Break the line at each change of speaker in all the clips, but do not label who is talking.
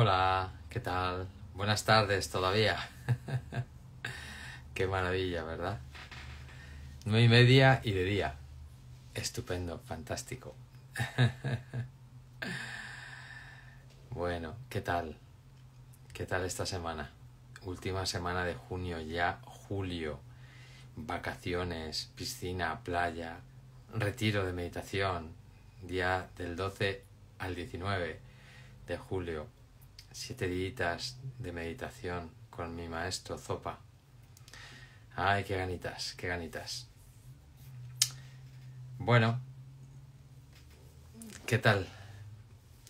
Hola, ¿qué tal? Buenas tardes todavía. Qué maravilla, ¿verdad? Nueve y media y de día. Estupendo, fantástico. bueno, ¿qué tal? ¿Qué tal esta semana? Última semana de junio, ya julio. Vacaciones, piscina, playa, retiro de meditación, día del 12 al 19 de julio siete días de meditación con mi maestro Zopa. Ay, qué ganitas, qué ganitas. Bueno, ¿qué tal?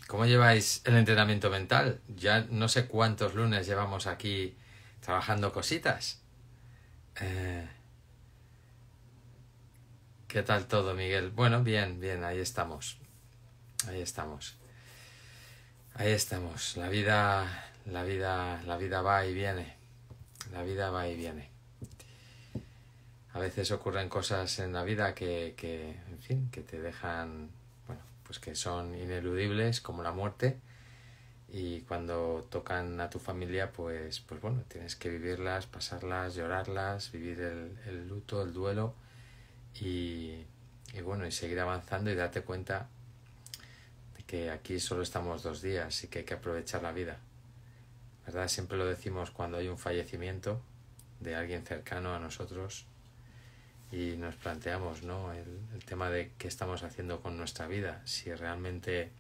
¿Cómo lleváis el entrenamiento mental? Ya no sé cuántos lunes llevamos aquí trabajando cositas. Eh, ¿Qué tal todo, Miguel? Bueno, bien, bien, ahí estamos. Ahí estamos. Ahí estamos, la vida, la vida, la vida va y viene, la vida va y viene. A veces ocurren cosas en la vida que, que en fin, que te dejan, bueno, pues que son ineludibles, como la muerte, y cuando tocan a tu familia, pues, pues bueno, tienes que vivirlas, pasarlas, llorarlas, vivir el, luto, el duelo, y, y bueno, y seguir avanzando y darte cuenta que aquí solo estamos dos días, y que hay que aprovechar la vida. ¿Verdad? Siempre lo decimos cuando hay un fallecimiento de alguien cercano a nosotros y nos planteamos ¿no? el, el tema de qué estamos haciendo con nuestra vida, si realmente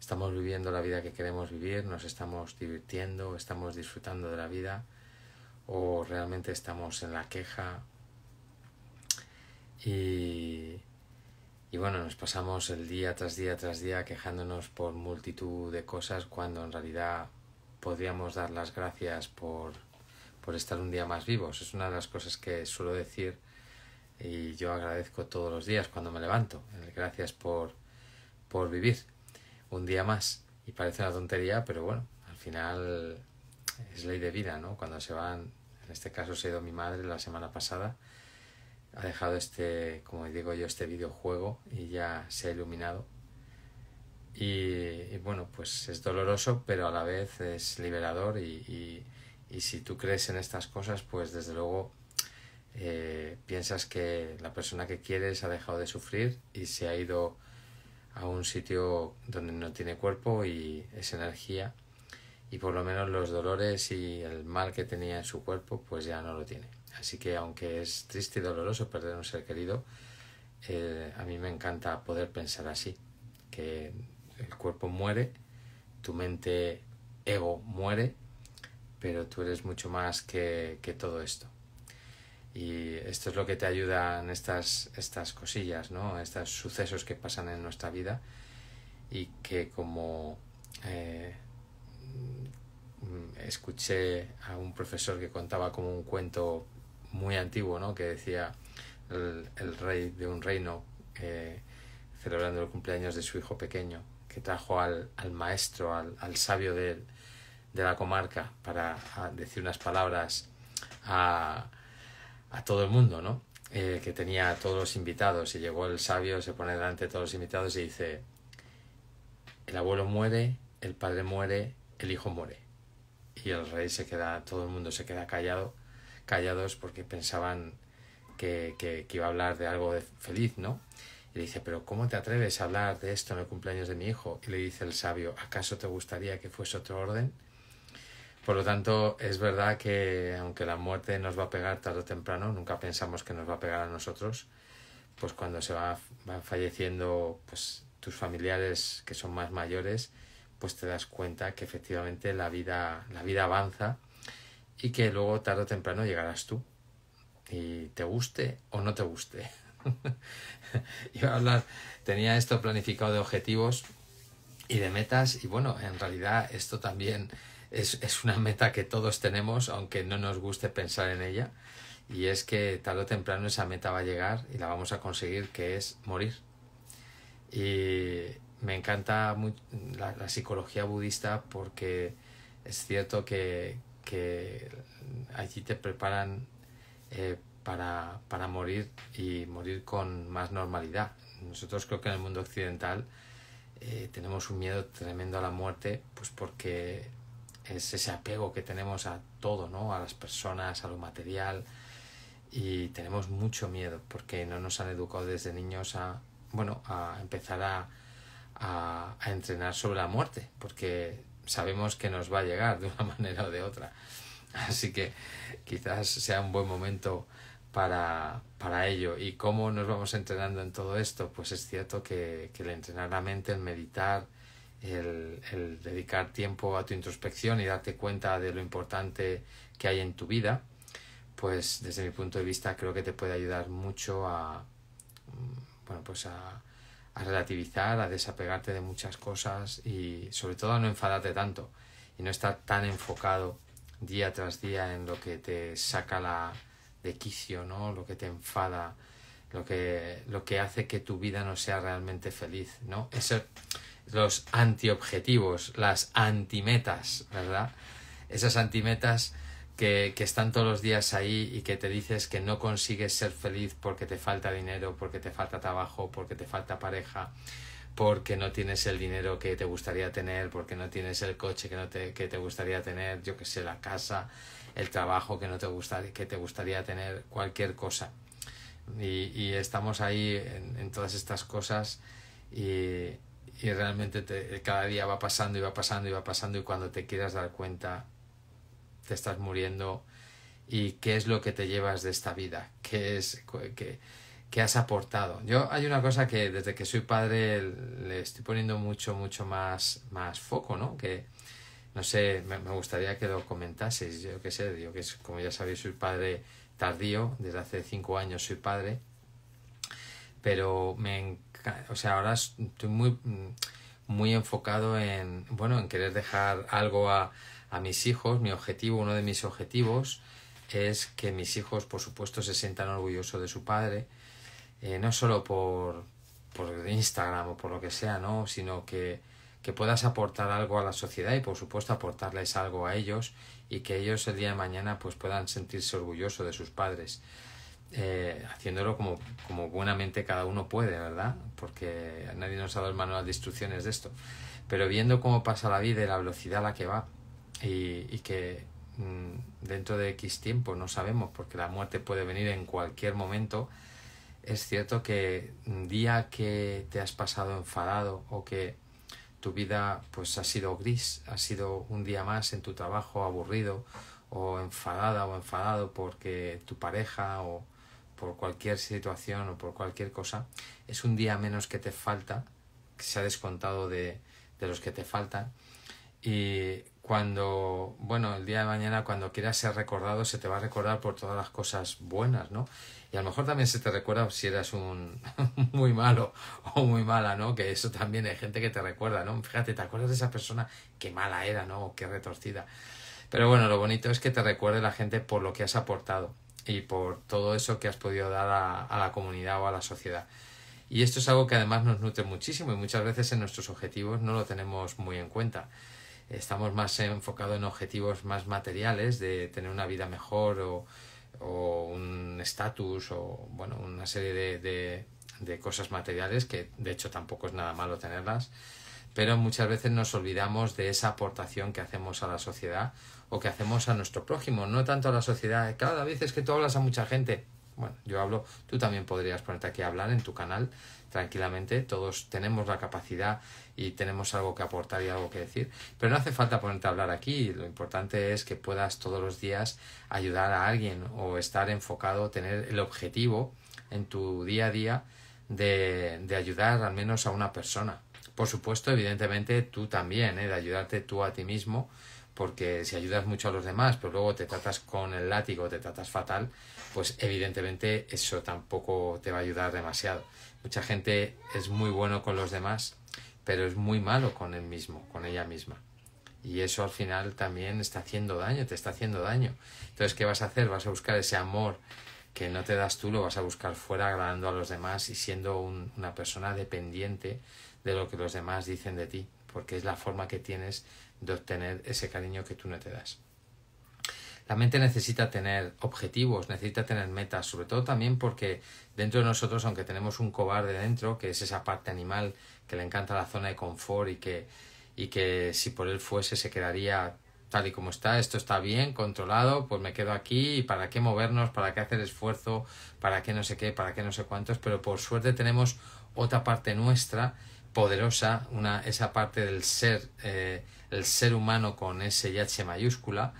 estamos viviendo la vida que queremos vivir, nos estamos divirtiendo, estamos disfrutando de la vida o realmente estamos en la queja y y bueno, nos pasamos el día tras día tras día quejándonos por multitud de cosas cuando en realidad podríamos dar las gracias por, por estar un día más vivos. Es una de las cosas que suelo decir y yo agradezco todos los días cuando me levanto. Gracias por, por vivir un día más. Y parece una tontería, pero bueno, al final es ley de vida, ¿no? Cuando se van, en este caso se ha ido mi madre la semana pasada ha dejado este, como digo yo, este videojuego y ya se ha iluminado. Y, bueno, pues es doloroso, pero a la vez es liberador y, si tú crees en estas cosas, pues desde luego eh, piensas que la persona que quieres ha dejado de sufrir y se ha ido a un sitio donde no tiene cuerpo y es energía y por lo menos los dolores y el mal que tenía en su cuerpo pues ya no lo tiene. Así que aunque es triste y doloroso perder un ser querido, eh, a mí me encanta poder pensar así, que el cuerpo muere, tu mente ego muere, pero tú eres mucho más que, que todo esto. Y esto es lo que te ayudan estas, estas cosillas, ¿no? Estos sucesos que pasan en nuestra vida y que como eh, mm, escuché a un profesor que contaba como un cuento muy antiguo, ¿no? Que decía el, rey de un reino eh, celebrando el cumpleaños de su hijo pequeño, que trajo al, maestro, al, sabio de, la comarca para decir unas palabras a, todo el mundo, ¿no? Eh, que tenía a todos los invitados y llegó el sabio, se pone delante de todos los invitados y dice, el abuelo muere, el padre muere, el hijo muere. Y el rey se queda, todo el mundo se queda callado callados porque pensaban que, iba a hablar de algo feliz, ¿no? Y le dice, pero ¿cómo te atreves a hablar de esto en el cumpleaños de mi hijo? Y le dice el sabio, ¿acaso te gustaría que fuese otro orden? Por lo tanto, es verdad que aunque la muerte nos va a pegar tarde o temprano, nunca pensamos que nos va a pegar a nosotros, pues cuando se van falleciendo pues, tus familiares que son más mayores, pues te das cuenta que efectivamente la vida, la vida avanza y que luego tarde o temprano llegarás tú y te guste o no te guste. Yo hablar, tenía esto planificado de objetivos y de metas y bueno, en realidad esto también es, una meta que todos tenemos aunque no nos guste pensar en ella y es que tarde o temprano esa meta va a llegar y la vamos a conseguir que es morir. Y me encanta la psicología budista porque es cierto que, que allí te preparan eh, para, morir y morir con más normalidad. Nosotros creo que en el mundo occidental eh, tenemos un miedo tremendo a la muerte, pues porque es ese apego que tenemos a todo, ¿no? A las personas, a lo material, y tenemos mucho miedo porque no nos han educado desde niños a, bueno, a empezar a, a entrenar sobre la muerte, porque sabemos que nos va a llegar de una manera o de otra. Así que quizás sea un buen momento para, ello. ¿Y cómo nos vamos entrenando en todo esto? Pues es cierto que, que el entrenar la mente, el meditar, el, el, dedicar tiempo a tu introspección y darte cuenta de lo importante que hay en tu vida, pues desde mi punto de vista creo que te puede ayudar mucho a, mm, bueno, pues a, a relativizar, a desapegarte de muchas cosas y sobre todo a no enfadarte tanto y no estar tan enfocado día tras día en lo que te saca la de quicio, ¿no? Lo que te enfada, lo que lo que hace que tu vida no sea realmente feliz, ¿no? Eso los antiobjetivos, las antimetas, ¿verdad? Esas antimetas que, están todos los días ahí y que te dices que no consigues ser feliz porque te falta dinero, porque te falta trabajo, porque te falta pareja, porque no tienes el dinero que te gustaría tener, porque no tienes el coche que, no te, que te gustaría tener, yo que sé, la casa, el trabajo que no te gustaría, que te gustaría tener, cualquier cosa. Y, estamos ahí en, todas estas cosas y, y realmente te, cada día va pasando y va pasando y va pasando y cuando te quieras dar cuenta te estás muriendo y qué es lo que te llevas de esta vida, qué es que has aportado. Yo hay una cosa que desde que soy padre le estoy poniendo mucho, mucho más, más foco, ¿no? Que no sé, me, gustaría que lo comentases, yo qué sé, digo que es, como ya sabéis, soy padre tardío, desde hace cinco años soy padre, pero me o sea, ahora estoy muy, muy enfocado en, bueno, en querer dejar algo a, a mis hijos, mi objetivo, uno de mis objetivos es que mis hijos, por supuesto, se sientan orgullosos de su padre, eh, no solo por, por Instagram o por lo que sea, ¿no? sino que, que puedas aportar algo a la sociedad y, por supuesto, aportarles algo a ellos y que ellos el día de mañana pues, puedan sentirse orgullosos de sus padres. Eh, haciéndolo como, como buenamente cada uno puede, ¿verdad? Porque nadie nos ha dado el manual de instrucciones de esto. Pero viendo cómo pasa la vida y la velocidad a la que va, y, que mm, dentro de X tiempo no sabemos porque la muerte puede venir en cualquier momento, es cierto que un mm, día que te has pasado enfadado o que tu vida pues ha sido gris, ha sido un día más en tu trabajo aburrido o enfadada o enfadado porque tu pareja o por cualquier situación o por cualquier cosa, es un día menos que te falta, que se ha descontado de, de los que te faltan y cuando, bueno, el día de mañana, cuando quieras ser recordado, se te va a recordar por todas las cosas buenas, ¿no? Y a lo mejor también se te recuerda si eras un muy malo o muy mala, ¿no? Que eso también hay gente que te recuerda, ¿no? Fíjate, ¿te acuerdas de esa persona? Qué mala era, ¿no? O qué retorcida. Pero bueno, lo bonito es que te recuerde la gente por lo que has aportado y por todo eso que has podido dar a, a la comunidad o a la sociedad. Y esto es algo que además nos nutre muchísimo y muchas veces en nuestros objetivos no lo tenemos muy en cuenta estamos más enfocados en objetivos más materiales, de tener una vida mejor o, un estatus o bueno, una serie de, de, cosas materiales que de hecho tampoco es nada malo tenerlas, pero muchas veces nos olvidamos de esa aportación que hacemos a la sociedad o que hacemos a nuestro prójimo, no tanto a la sociedad. Cada vez es que tú hablas a mucha gente. Bueno, yo hablo, tú también podrías ponerte aquí a hablar en tu canal tranquilamente, todos tenemos la capacidad y tenemos algo que aportar y algo que decir. Pero no hace falta ponerte a hablar aquí, lo importante es que puedas todos los días ayudar a alguien o estar enfocado, tener el objetivo en tu día a día de, ayudar al menos a una persona. Por supuesto, evidentemente tú también, ¿eh? de ayudarte tú a ti mismo, porque si ayudas mucho a los demás, pero luego te tratas con el látigo, te tratas fatal, pues evidentemente eso tampoco te va a ayudar demasiado. Mucha gente es muy bueno con los demás, pero es muy malo con él mismo, con ella misma. Y eso al final también está haciendo daño, te está haciendo daño. Entonces, ¿qué vas a hacer? Vas a buscar ese amor que no te das tú, lo vas a buscar fuera, agradando a los demás y siendo una persona dependiente de lo que los demás dicen de ti, porque es la forma que tienes de obtener ese cariño que tú no te das. La mente necesita tener objetivos, necesita tener metas, sobre todo también porque dentro de nosotros, aunque tenemos un cobarde dentro, que es esa parte animal que le encanta la zona de confort y que, y que si por él fuese se quedaría tal y como está, esto está bien, controlado, pues me quedo aquí para qué movernos, para qué hacer esfuerzo, para qué no sé qué, para qué no sé cuántos, pero por suerte tenemos otra parte nuestra poderosa, una, esa parte del ser, eh, el ser humano con ese H mayúscula,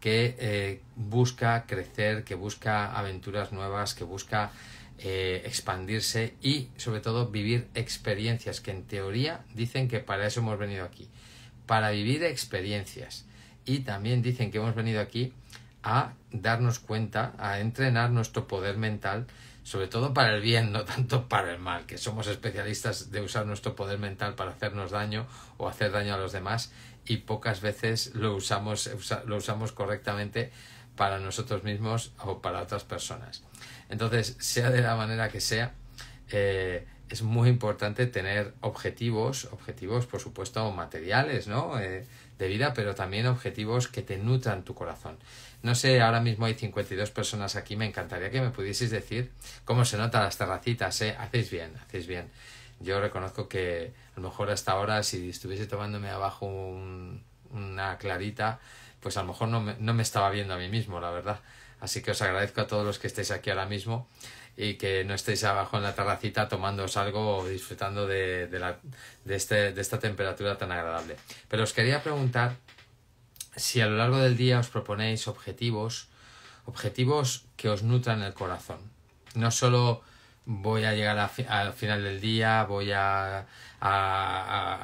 que eh, busca crecer, que busca aventuras nuevas, que busca eh, expandirse y sobre todo vivir experiencias que en teoría dicen que para eso hemos venido aquí, para vivir experiencias. Y también dicen que hemos venido aquí a darnos cuenta, a entrenar nuestro poder mental, sobre todo para el bien, no tanto para el mal, que somos especialistas de usar nuestro poder mental para hacernos daño o hacer daño a los demás y pocas veces lo usamos, lo usamos correctamente para nosotros mismos o para otras personas. Entonces, sea de la manera que sea, eh, es muy importante tener objetivos, objetivos por supuesto materiales, ¿no? Eh, de vida, pero también objetivos que te nutran tu corazón. No sé, ahora mismo hay 52 personas aquí, me encantaría que me pudieses decir cómo se nota las terracitas, ¿eh? Hacéis bien, hacéis bien. Yo reconozco que a lo mejor hasta ahora si estuviese tomándome abajo una clarita, pues a lo mejor no no me estaba viendo a mí mismo, la verdad. Así que os agradezco a todos los que estéis aquí ahora mismo y que no estéis abajo en la terracita tomándoos algo o disfrutando de, la, este, de esta temperatura tan agradable. Pero os quería preguntar si a lo largo del día os proponéis objetivos, objetivos que os nutran el corazón. No solo voy a llegar al final del día, voy a,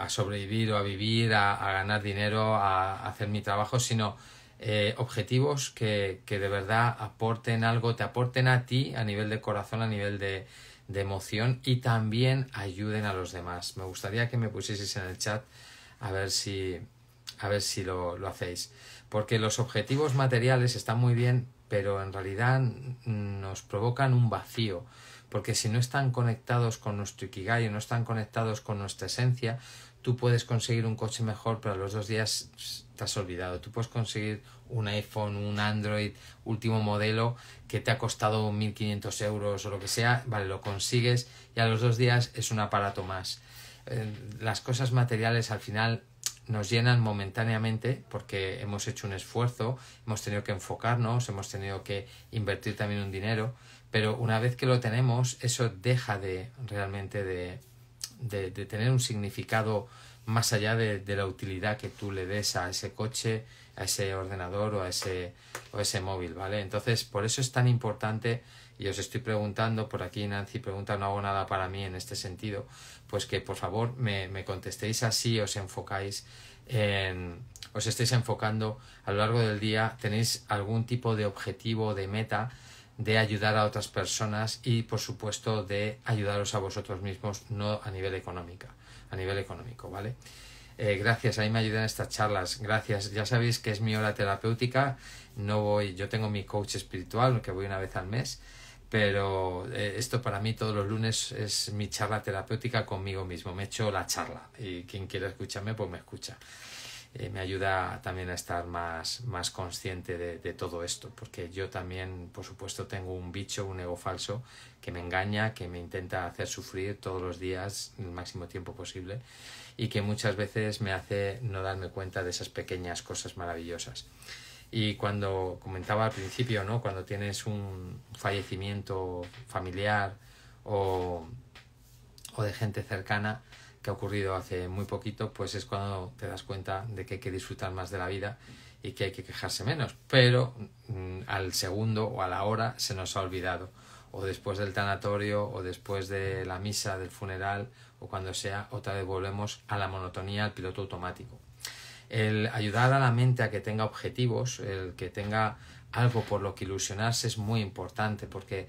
sobrevivir o a vivir, a ganar dinero, a hacer mi trabajo, sino eh, objetivos que, que, de verdad aporten algo, te aporten a ti a nivel de corazón, a nivel de, de emoción y también ayuden a los demás. Me gustaría que me pusieses en el chat a ver si, a ver si lo, hacéis. Porque los objetivos materiales están muy bien, pero en realidad nos provocan un vacío. Porque si no están conectados con nuestro Ikigai, no están conectados con nuestra esencia, tú puedes conseguir un coche mejor, pero a los dos días te has olvidado. Tú puedes conseguir un iPhone, un Android, último modelo, que te ha costado 1.500 euros o lo que sea, vale, lo consigues y a los dos días es un aparato más. Eh, las cosas materiales al final nos llenan momentáneamente porque hemos hecho un esfuerzo, hemos tenido que enfocarnos, hemos tenido que invertir también un dinero, pero una vez que lo tenemos, eso deja de realmente de, de, tener un significado más allá de, la utilidad que tú le des a ese coche, a ese ordenador o a ese, o ese móvil, ¿vale? Entonces, por eso es tan importante, y os estoy preguntando, por aquí Nancy pregunta, no hago nada para mí en este sentido, pues que por favor me, contestéis así, os enfocáis os estáis enfocando a lo largo del día, tenéis algún tipo de objetivo, de meta, de ayudar a otras personas y por supuesto de ayudaros a vosotros mismos, no a nivel económico, a nivel económico, ¿vale? Eh, gracias, a mí me ayudan estas charlas. Gracias. Ya sabéis que es mi hora terapéutica. No voy, yo tengo mi coach espiritual, que voy una vez al mes, pero eh, esto para mí todos los lunes es mi charla terapéutica conmigo mismo. Me echo la charla y quien quiera escucharme, pues me escucha. Eh, me ayuda también a estar más, más consciente de, todo esto, porque yo también, por supuesto, tengo un bicho, un ego falso, que me engaña, que me intenta hacer sufrir todos los días el máximo tiempo posible y que muchas veces me hace no darme cuenta de esas pequeñas cosas maravillosas. Y cuando comentaba al principio, ¿no? cuando tienes un fallecimiento familiar o, o de gente cercana, que ha ocurrido hace muy poquito, pues es cuando te das cuenta de que hay que disfrutar más de la vida y que hay que quejarse menos. Pero mm, al segundo o a la hora se nos ha olvidado. O después del tanatorio, o después de la misa, del funeral, o cuando sea, otra vez volvemos a la monotonía, al piloto automático. El ayudar a la mente a que tenga objetivos, el que tenga algo por lo que ilusionarse es muy importante porque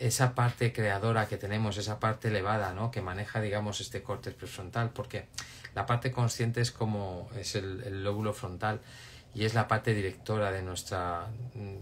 esa parte creadora que tenemos, esa parte elevada, ¿no? Que maneja, digamos, este corte prefrontal, porque la parte consciente es como es el, lóbulo frontal y es la parte directora de nuestra,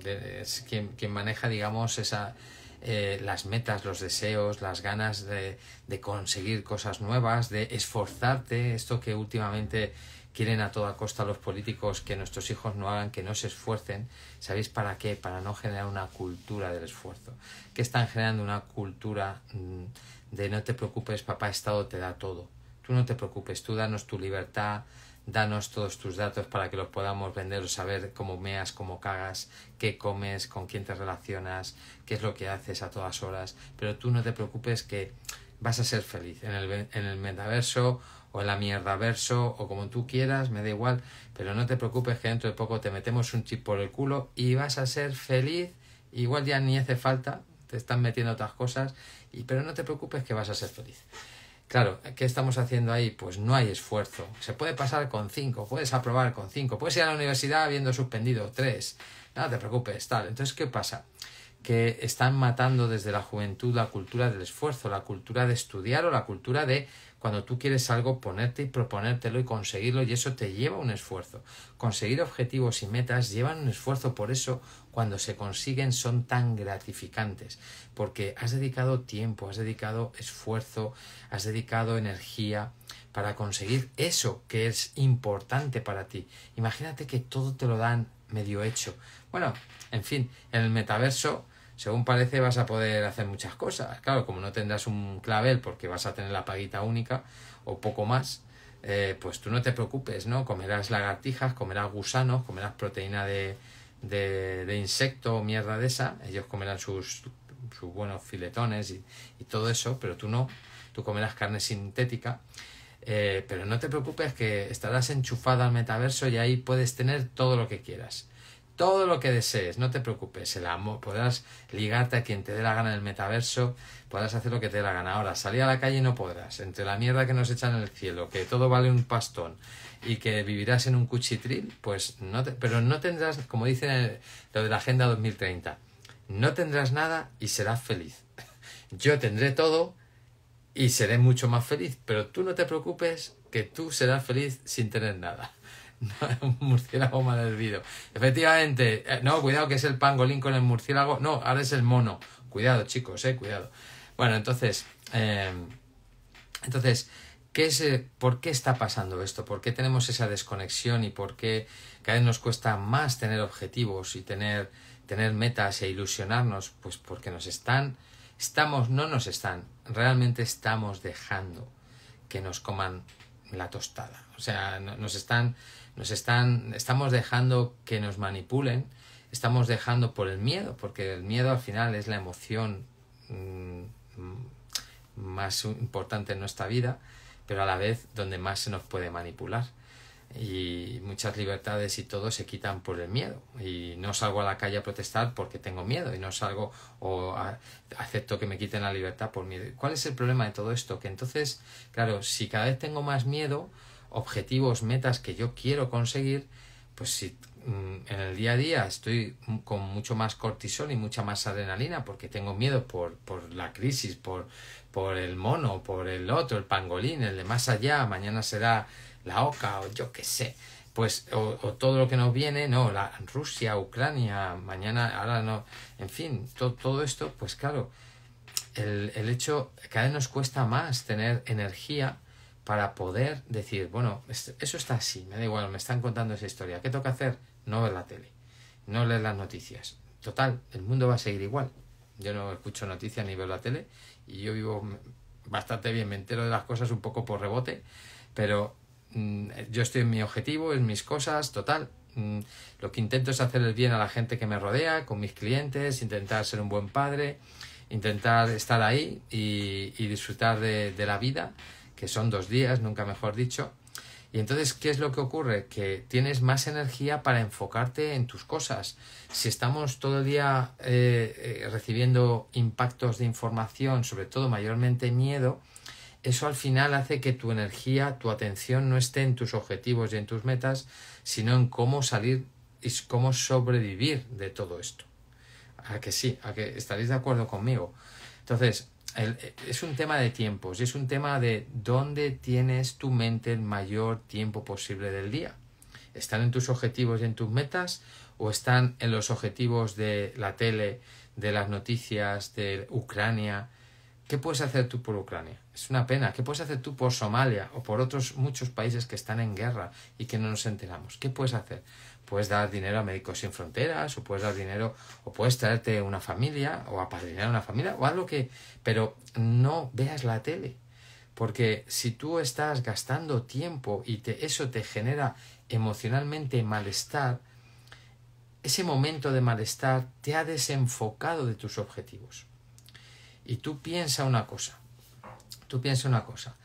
es quien, maneja, digamos, esa, eh, las metas, los deseos, las ganas de, de conseguir cosas nuevas, de esforzarte, esto que últimamente quieren a toda costa los políticos que nuestros hijos no hagan, que no se esfuercen. ¿Sabéis para qué? Para no generar una cultura del esfuerzo. Que están generando una cultura mm, de no te preocupes, papá Estado te da todo. Tú no te preocupes, tú danos tu libertad, danos todos tus datos para que los podamos vender o saber cómo meas, cómo cagas, qué comes, con quién te relacionas, qué es lo que haces a todas horas. Pero tú no te preocupes que vas a ser feliz en el, en el metaverso o en la mierda verso o como tú quieras, me da igual, pero no te preocupes que dentro de poco te metemos un chip por el culo y vas a ser feliz, igual ya ni hace falta, te están metiendo otras cosas, y, pero no te preocupes que vas a ser feliz. Claro, ¿qué estamos haciendo ahí? Pues no hay esfuerzo. Se puede pasar con cinco, puedes aprobar con cinco, puedes ir a la universidad habiendo suspendido tres, nada te preocupes, tal. Entonces, ¿qué pasa? que están matando desde la juventud la cultura del esfuerzo, la cultura de estudiar o la cultura de cuando tú quieres algo, ponerte y proponértelo y conseguirlo, y eso te lleva un esfuerzo. Conseguir objetivos y metas llevan un esfuerzo, por eso cuando se consiguen son tan gratificantes, porque has dedicado tiempo, has dedicado esfuerzo, has dedicado energía para conseguir eso que es importante para ti. Imagínate que todo te lo dan medio hecho. Bueno, en fin, en el metaverso según parece vas a poder hacer muchas cosas. Claro, como no tendrás un clavel porque vas a tener la paguita única o poco más, eh, pues tú no te preocupes, ¿no? Comerás lagartijas, comerás gusanos, comerás proteína de, de, insecto o mierda de esa. Ellos comerán sus, sus buenos filetones y, todo eso, pero tú no. Tú comerás carne sintética. Eh, pero no te preocupes que estarás enchufada al metaverso y ahí puedes tener todo lo que quieras todo lo que desees, no te preocupes, el amor, podrás ligarte a quien te dé la gana en el metaverso, podrás hacer lo que te dé la gana. Ahora, salir a la calle no podrás, entre la mierda que nos echan en el cielo, que todo vale un pastón y que vivirás en un cuchitril, pues no te, pero no tendrás, como dicen eh, lo de la Agenda 2030, no tendrás nada y serás feliz. Yo tendré todo y seré mucho más feliz, pero tú no te preocupes que tú serás feliz sin tener nada. un murciélago mal Efectivamente, eh, no, cuidado que es el pangolín con el murciélago. No, ahora es el mono. Cuidado, chicos, eh, cuidado. Bueno, entonces, eh, entonces, ¿qué es, eh, ¿por qué está pasando esto? ¿Por qué tenemos esa desconexión y por qué cada vez nos cuesta más tener objetivos y tener, tener metas e ilusionarnos? Pues porque nos están, estamos, no nos están, realmente estamos dejando que nos coman la tostada. O sea, nos están nos están, estamos dejando que nos manipulen, estamos dejando por el miedo, porque el miedo al final es la emoción mm, más importante en nuestra vida, pero a la vez donde más se nos puede manipular. Y muchas libertades y todo se quitan por el miedo. Y no salgo a la calle a protestar porque tengo miedo y no salgo o acepto que me quiten la libertad por miedo. ¿Cuál es el problema de todo esto? Que entonces, claro, si cada vez tengo más miedo, objetivos, metas que yo quiero conseguir, pues si mm, en el día a día estoy con mucho más cortisol y mucha más adrenalina porque tengo miedo por, por la crisis, por, por el mono, por el otro, el pangolín, el de más allá, mañana será la oca o yo qué sé, pues o, todo lo que nos viene, no, la Rusia, Ucrania, mañana, ahora no, en fin, todo todo esto, pues claro, el, el hecho, cada vez nos cuesta más tener energía para poder decir, bueno, eso está así, me da igual, me están contando esa historia. ¿Qué toca hacer? No ver la tele, no leer las noticias. Total, el mundo va a seguir igual. Yo no escucho noticias ni veo la tele y yo vivo bastante bien, me entero de las cosas un poco por rebote, pero mm, yo estoy en mi objetivo, en mis cosas, total. Mm, lo que intento es hacer el bien a la gente que me rodea, con mis clientes, intentar ser un buen padre, intentar estar ahí y, disfrutar de la vida que son dos días, nunca mejor dicho. Y entonces, ¿qué es lo que ocurre? Que tienes más energía para enfocarte en tus cosas. Si estamos todo el día eh, eh, recibiendo impactos de información, sobre todo mayormente miedo, eso al final hace que tu energía, tu atención no esté en tus objetivos y en tus metas, sino en cómo salir y cómo sobrevivir de todo esto. A que sí, a que estaréis de acuerdo conmigo. Entonces, es un tema de tiempos, y es un tema de dónde tienes tu mente el mayor tiempo posible del día. ¿Están en tus objetivos y en tus metas o están en los objetivos de la tele, de las noticias, de Ucrania? ¿Qué puedes hacer tú por Ucrania? Es una pena. ¿Qué puedes hacer tú por Somalia o por otros muchos países que están en guerra y que no nos enteramos? ¿Qué puedes hacer? puedes dar dinero a Médicos Sin Fronteras, o puedes dar dinero, o puedes traerte una familia, o apadrinar una familia, o algo que. Pero no veas la tele. Porque si tú estás gastando tiempo y te, eso te genera emocionalmente malestar, ese momento de malestar te ha desenfocado de tus objetivos. Y tú piensa una cosa, tú piensa una cosa,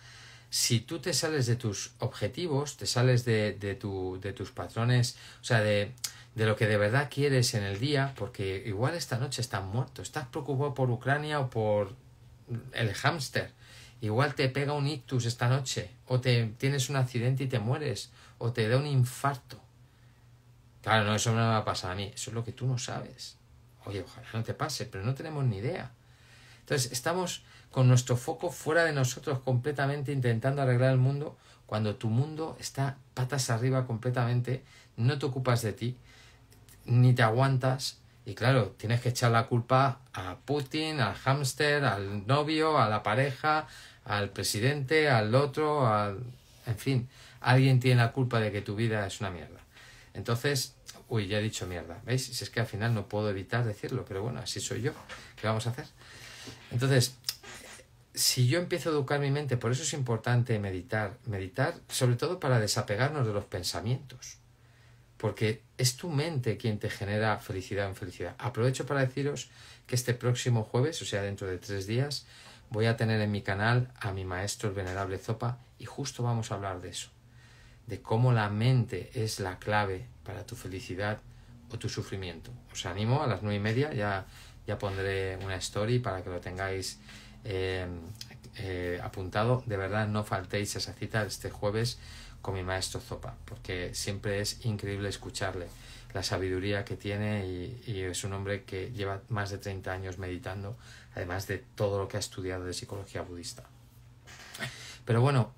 si tú te sales de tus objetivos, te sales de, de, tu, de tus patrones, o sea, de, lo que de verdad quieres en el día, porque igual esta noche estás muerto, estás preocupado por Ucrania o por el hámster, igual te pega un ictus esta noche, o te tienes un accidente y te mueres, o te da un infarto. Claro, no, eso no me va a pasar a mí, eso es lo que tú no sabes. Oye, ojalá no te pase, pero no tenemos ni idea. Entonces, estamos con nuestro foco fuera de nosotros completamente intentando arreglar el mundo, cuando tu mundo está patas arriba completamente, no te ocupas de ti, ni te aguantas, y claro, tienes que echar la culpa a Putin, al hámster, al novio, a la pareja, al presidente, al otro, al... en fin, alguien tiene la culpa de que tu vida es una mierda. Entonces, uy, ya he dicho mierda, ¿veis? Si es que al final no puedo evitar decirlo, pero bueno, así soy yo, ¿qué vamos a hacer? Entonces, si yo empiezo a educar mi mente, por eso es importante meditar, meditar sobre todo para desapegarnos de los pensamientos, porque es tu mente quien te genera felicidad o infelicidad. Aprovecho para deciros que este próximo jueves, o sea, dentro de tres días, voy a tener en mi canal a mi maestro el venerable Zopa y justo vamos a hablar de eso, de cómo la mente es la clave para tu felicidad o tu sufrimiento. Os animo a las nueve y media, ya, ya pondré una story para que lo tengáis eh, eh, apuntado, de verdad no faltéis a esa cita este jueves con mi maestro Zopa, porque siempre es increíble escucharle la sabiduría que tiene y, es un hombre que lleva más de 30 años meditando, además de todo lo que ha estudiado de psicología budista. Pero bueno,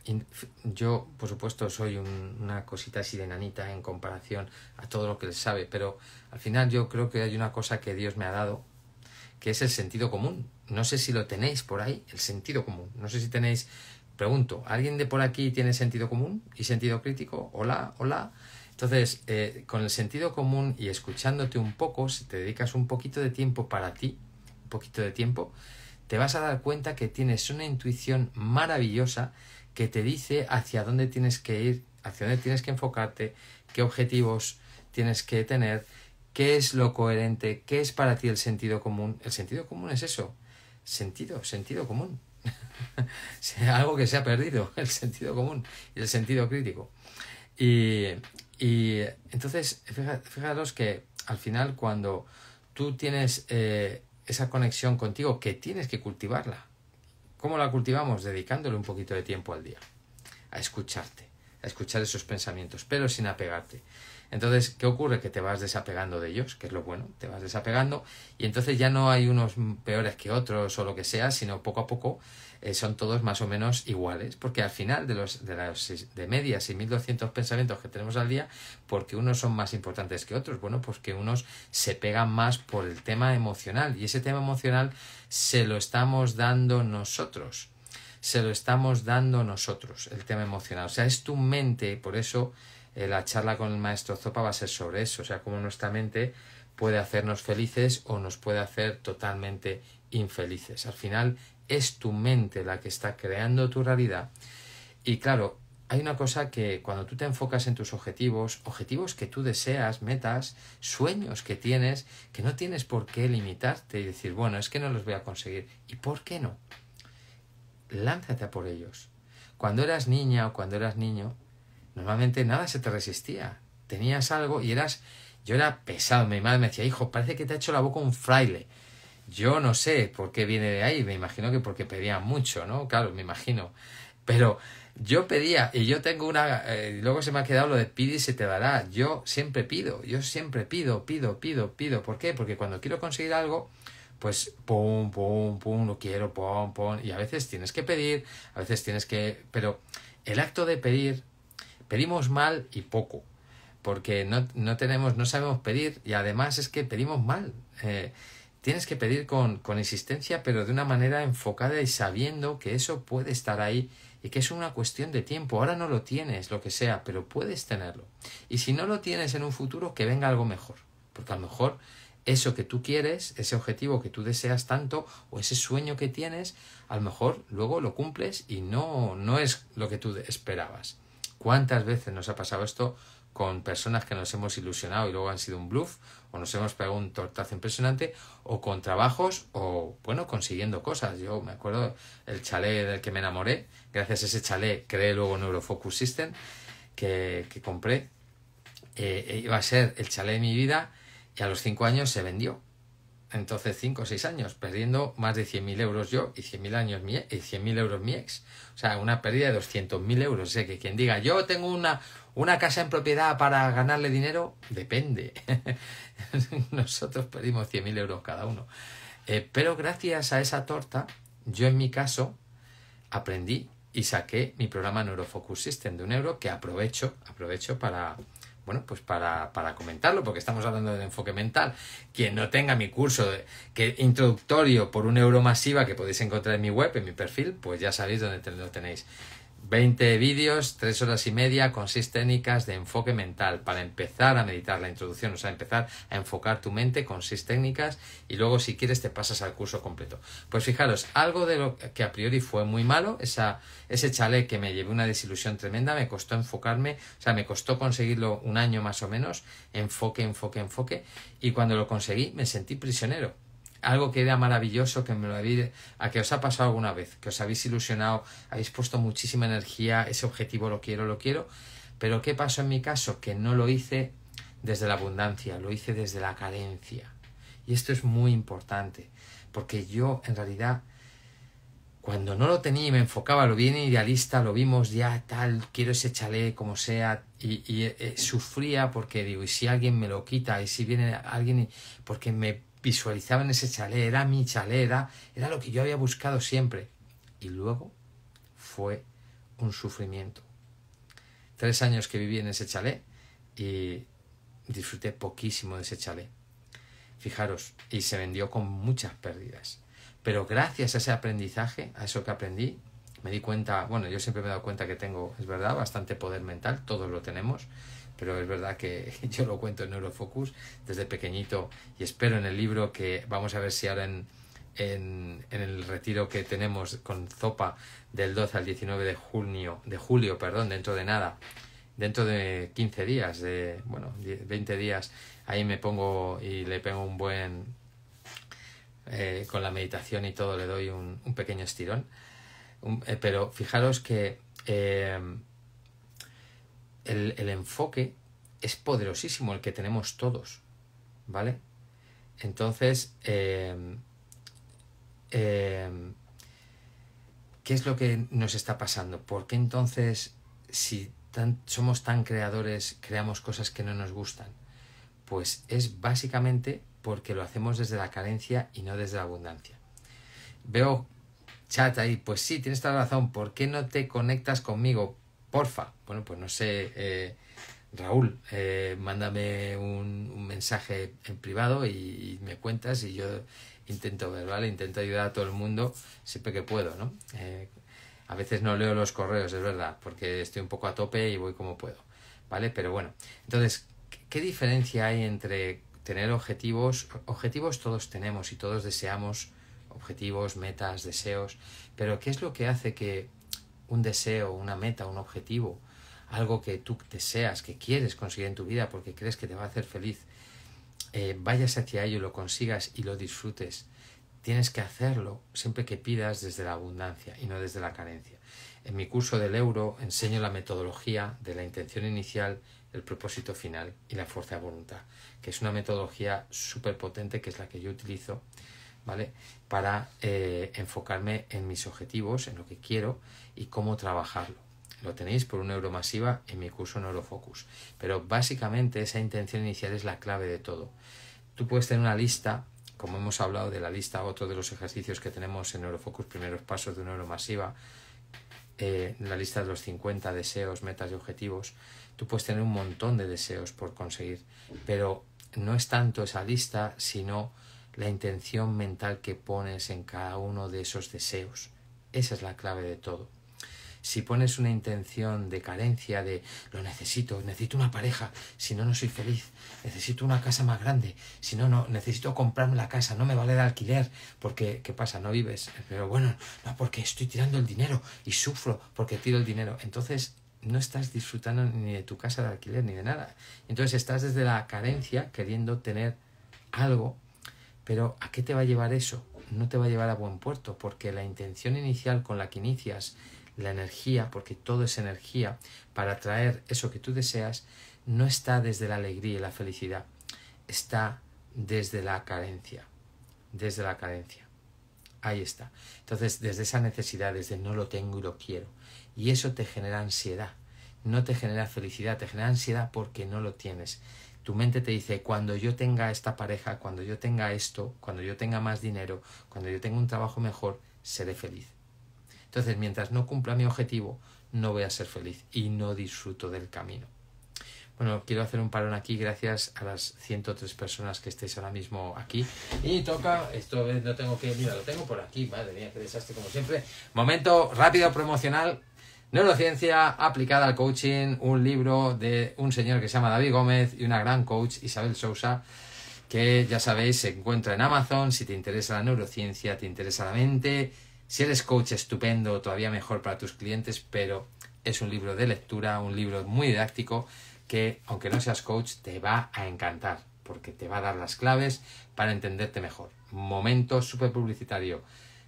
yo por supuesto soy una cosita así de nanita en comparación a todo lo que él sabe, pero al final yo creo que hay una cosa que Dios me ha dado, que es el sentido común, no sé si lo tenéis por ahí, el sentido común. No sé si tenéis, pregunto, ¿alguien de por aquí tiene sentido común y sentido crítico? Hola, hola. Entonces, eh, con el sentido común y escuchándote un poco, si te dedicas un poquito de tiempo para ti, un poquito de tiempo, te vas a dar cuenta que tienes una intuición maravillosa que te dice hacia dónde tienes que ir, hacia dónde tienes que enfocarte, qué objetivos tienes que tener, qué es lo coherente, qué es para ti el sentido común. El sentido común es eso, sentido, sentido común. Algo que se ha perdido, el sentido común y el sentido crítico. Y, y entonces, fijaros que al final cuando tú tienes eh, esa conexión contigo, que tienes que cultivarla. ¿Cómo la cultivamos? Dedicándole un poquito de tiempo al día, a escucharte, a escuchar esos pensamientos, pero sin apegarte. Entonces, ¿qué ocurre? Que te vas desapegando de ellos, que es lo bueno, te vas desapegando y entonces ya no hay unos peores que otros o lo que sea, sino poco a poco eh, son todos más o menos iguales, porque al final de los de, las, de media 6.200 pensamientos que tenemos al día, porque unos son más importantes que otros? Bueno, pues que unos se pegan más por el tema emocional y ese tema emocional se lo estamos dando nosotros, se lo estamos dando nosotros, el tema emocional. O sea, es tu mente, por eso eh, la charla con el maestro Zopa va a ser sobre eso, o sea, cómo nuestra mente puede hacernos felices o nos puede hacer totalmente infelices. Al final es tu mente la que está creando tu realidad. Y claro, hay una cosa que cuando tú te enfocas en tus objetivos, objetivos que tú deseas, metas, sueños que tienes, que no tienes por qué limitarte y decir, bueno, es que no los voy a conseguir. ¿Y por qué no? Lánzate a por ellos. Cuando eras niña o cuando eras niño, Normalmente nada se te resistía. Tenías algo y eras. Yo era pesado. Mi madre me decía, hijo, parece que te ha hecho la boca un fraile. Yo no sé por qué viene de ahí. Me imagino que porque pedía mucho, ¿no? Claro, me imagino. Pero yo pedía, y yo tengo una. Eh, luego se me ha quedado lo de pide y se te dará. Yo siempre pido, yo siempre pido, pido, pido, pido. ¿Por qué? Porque cuando quiero conseguir algo, pues pum, pum, pum, lo quiero, pum, pum. Y a veces tienes que pedir, a veces tienes que. Pero el acto de pedir Pedimos mal y poco, porque no, tenemos, no sabemos pedir y además es que pedimos mal. Eh, tienes que pedir con, con insistencia, pero de una manera enfocada y sabiendo que eso puede estar ahí y que es una cuestión de tiempo. Ahora no lo tienes, lo que sea, pero puedes tenerlo. Y si no lo tienes en un futuro, que venga algo mejor. Porque a lo mejor eso que tú quieres, ese objetivo que tú deseas tanto o ese sueño que tienes, a lo mejor luego lo cumples y no, no es lo que tú esperabas. ¿Cuántas veces nos ha pasado esto con personas que nos hemos ilusionado y luego han sido un bluff, o nos hemos pegado un tortazo impresionante, o con trabajos, o bueno, consiguiendo cosas. Yo me acuerdo el chalet del que me enamoré, gracias a ese chalet creé luego Neurofocus System, que, compré, eh, iba a ser el chalet de mi vida, y a los cinco años se vendió entonces 5 o 6 años, perdiendo más de 100.000 euros yo y 100.000 años mi, y euros mi ex. O sea, una pérdida de 200.000 euros. sé que quien diga, yo tengo una, una casa en propiedad para ganarle dinero, depende. Nosotros perdimos 100.000 euros cada uno. Eh, pero gracias a esa torta, yo en mi caso aprendí y saqué mi programa Neurofocus System de un euro que aprovecho, aprovecho para, bueno, pues para, para, comentarlo, porque estamos hablando de enfoque mental. Quien no tenga mi curso que introductorio por un euro masiva que podéis encontrar en mi web, en mi perfil, pues ya sabéis dónde lo tenéis. 20 vídeos, 3 horas y media con 6 técnicas de enfoque mental para empezar a meditar la introducción, o sea, empezar a enfocar tu mente con 6 técnicas y luego si quieres te pasas al curso completo. Pues fijaros, algo de lo que a priori fue muy malo, esa, ese chalet que me llevé una desilusión tremenda, me costó enfocarme, o sea, me costó conseguirlo un año más o menos, enfoque, enfoque, enfoque, y cuando lo conseguí me sentí prisionero algo que era maravilloso, que me lo a que os ha pasado alguna vez, que os habéis ilusionado, habéis puesto muchísima energía, ese objetivo lo quiero, lo quiero, pero ¿qué pasó en mi caso? Que no lo hice desde la abundancia, lo hice desde la carencia. Y esto es muy importante, porque yo en realidad cuando no lo tenía y me enfocaba, lo vi en idealista, lo vimos ya tal, quiero ese chalet como sea, y, eh, sufría porque digo, y si alguien me lo quita, y si viene alguien, porque me visualizaba en ese chalet, era mi chalet, era, lo que yo había buscado siempre. Y luego fue un sufrimiento. Tres años que viví en ese chalet y disfruté poquísimo de ese chalet. Fijaros, y se vendió con muchas pérdidas. Pero gracias a ese aprendizaje, a eso que aprendí, me di cuenta, bueno, yo siempre me he dado cuenta que tengo, es verdad, bastante poder mental, todos lo tenemos, pero es verdad que yo lo cuento en Neurofocus desde pequeñito y espero en el libro que vamos a ver si ahora en, el retiro que tenemos con Zopa del 12 al 19 de junio, de julio, perdón, dentro de nada, dentro de 15 días, de, bueno, 20 días, ahí me pongo y le pongo un buen, eh, con la meditación y todo, le doy un, pequeño estirón. Eh, pero fijaros que eh, el, enfoque es poderosísimo, el que tenemos todos, ¿vale? Entonces, em, em, ¿qué es lo que nos está pasando? ¿Por qué entonces, si tan, somos tan creadores, creamos cosas que no nos gustan? Pues es básicamente porque lo hacemos desde la carencia y no desde la abundancia. Veo chat ahí, pues sí, tienes toda la razón, ¿por qué no te conectas conmigo? porfa. Bueno, pues no sé, eh, Raúl, eh, mándame un, mensaje en privado y, me cuentas y yo intento ver, ¿vale? Intento ayudar a todo el mundo siempre que puedo, ¿no? Eh, a veces no leo los correos, es verdad, porque estoy un poco a tope y voy como puedo, ¿vale? Pero bueno, entonces, ¿qué diferencia hay entre tener objetivos? Objetivos todos tenemos y todos deseamos objetivos, metas, deseos, pero ¿qué es lo que hace que un deseo, una meta, un objetivo, algo que tú deseas, que quieres conseguir en tu vida porque crees que te va a hacer feliz, eh, vayas hacia ello, lo consigas y lo disfrutes. Tienes que hacerlo siempre que pidas desde la abundancia y no desde la carencia. En mi curso del euro enseño la metodología de la intención inicial, el propósito final y la fuerza de voluntad, que es una metodología súper potente que es la que yo utilizo ¿vale? Para eh, enfocarme en mis objetivos, en lo que quiero y cómo trabajarlo. Lo tenéis por un euromasiva masiva en mi curso Neurofocus. Pero básicamente esa intención inicial es la clave de todo. Tú puedes tener una lista, como hemos hablado de la lista, otro de los ejercicios que tenemos en Neurofocus, primeros pasos de una euro masiva, eh, la lista de los 50 deseos, metas y objetivos, tú puedes tener un montón de deseos por conseguir, pero no es tanto esa lista, sino la intención mental que pones en cada uno de esos deseos. Esa es la clave de todo. Si pones una intención de carencia, de lo necesito, necesito una pareja, si no, no soy feliz, necesito una casa más grande, si no, no, necesito comprarme la casa, no me vale de alquiler, porque, ¿qué pasa? No vives, pero bueno, no, porque estoy tirando el dinero y sufro porque tiro el dinero. Entonces, no estás disfrutando ni de tu casa de alquiler ni de nada. Entonces, estás desde la carencia queriendo tener algo pero ¿a qué te va a llevar eso? No te va a llevar a buen puerto, porque la intención inicial con la que inicias la energía, porque todo es energía, para atraer eso que tú deseas, no está desde la alegría y la felicidad, está desde la carencia, desde la carencia. Ahí está. Entonces, desde esa necesidad, desde no lo tengo y lo quiero. Y eso te genera ansiedad. No te genera felicidad, te genera ansiedad porque no lo tienes. Tu mente te dice, cuando yo tenga esta pareja, cuando yo tenga esto, cuando yo tenga más dinero, cuando yo tenga un trabajo mejor, seré feliz. Entonces, mientras no cumpla mi objetivo, no voy a ser feliz y no disfruto del camino. Bueno, quiero hacer un parón aquí gracias a las 103 personas que estáis ahora mismo aquí. Y toca, esto eh, no tengo que, mira, lo tengo por aquí, madre mía, qué desastre como siempre. Momento rápido promocional Neurociencia aplicada al coaching, un libro de un señor que se llama David Gómez y una gran coach, Isabel Sousa, que ya sabéis, se encuentra en Amazon. Si te interesa la neurociencia, te interesa la mente. Si eres coach estupendo, todavía mejor para tus clientes, pero es un libro de lectura, un libro muy didáctico que, aunque no seas coach, te va a encantar, porque te va a dar las claves para entenderte mejor. Momento súper publicitario.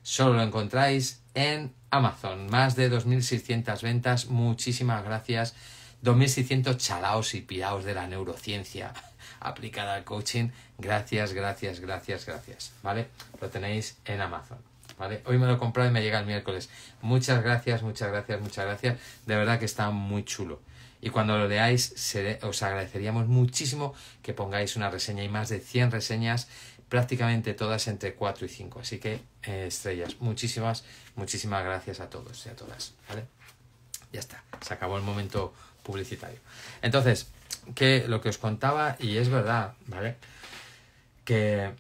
Solo lo encontráis en Amazon. Más de 2.600 ventas. Muchísimas gracias. 2.600 chalaos y piraos de la neurociencia aplicada al coaching. Gracias, gracias, gracias, gracias. ¿Vale? Lo tenéis en Amazon. ¿Vale? Hoy me lo he y me llega el miércoles. Muchas gracias, muchas gracias, muchas gracias. De verdad que está muy chulo. Y cuando lo leáis, os agradeceríamos muchísimo que pongáis una reseña. y más de 100 reseñas prácticamente todas entre 4 y 5. Así que eh, estrellas, muchísimas, muchísimas gracias a todos y a todas. ¿vale? Ya está, se acabó el momento publicitario. Entonces, que lo que os contaba, y es verdad, ¿vale? Que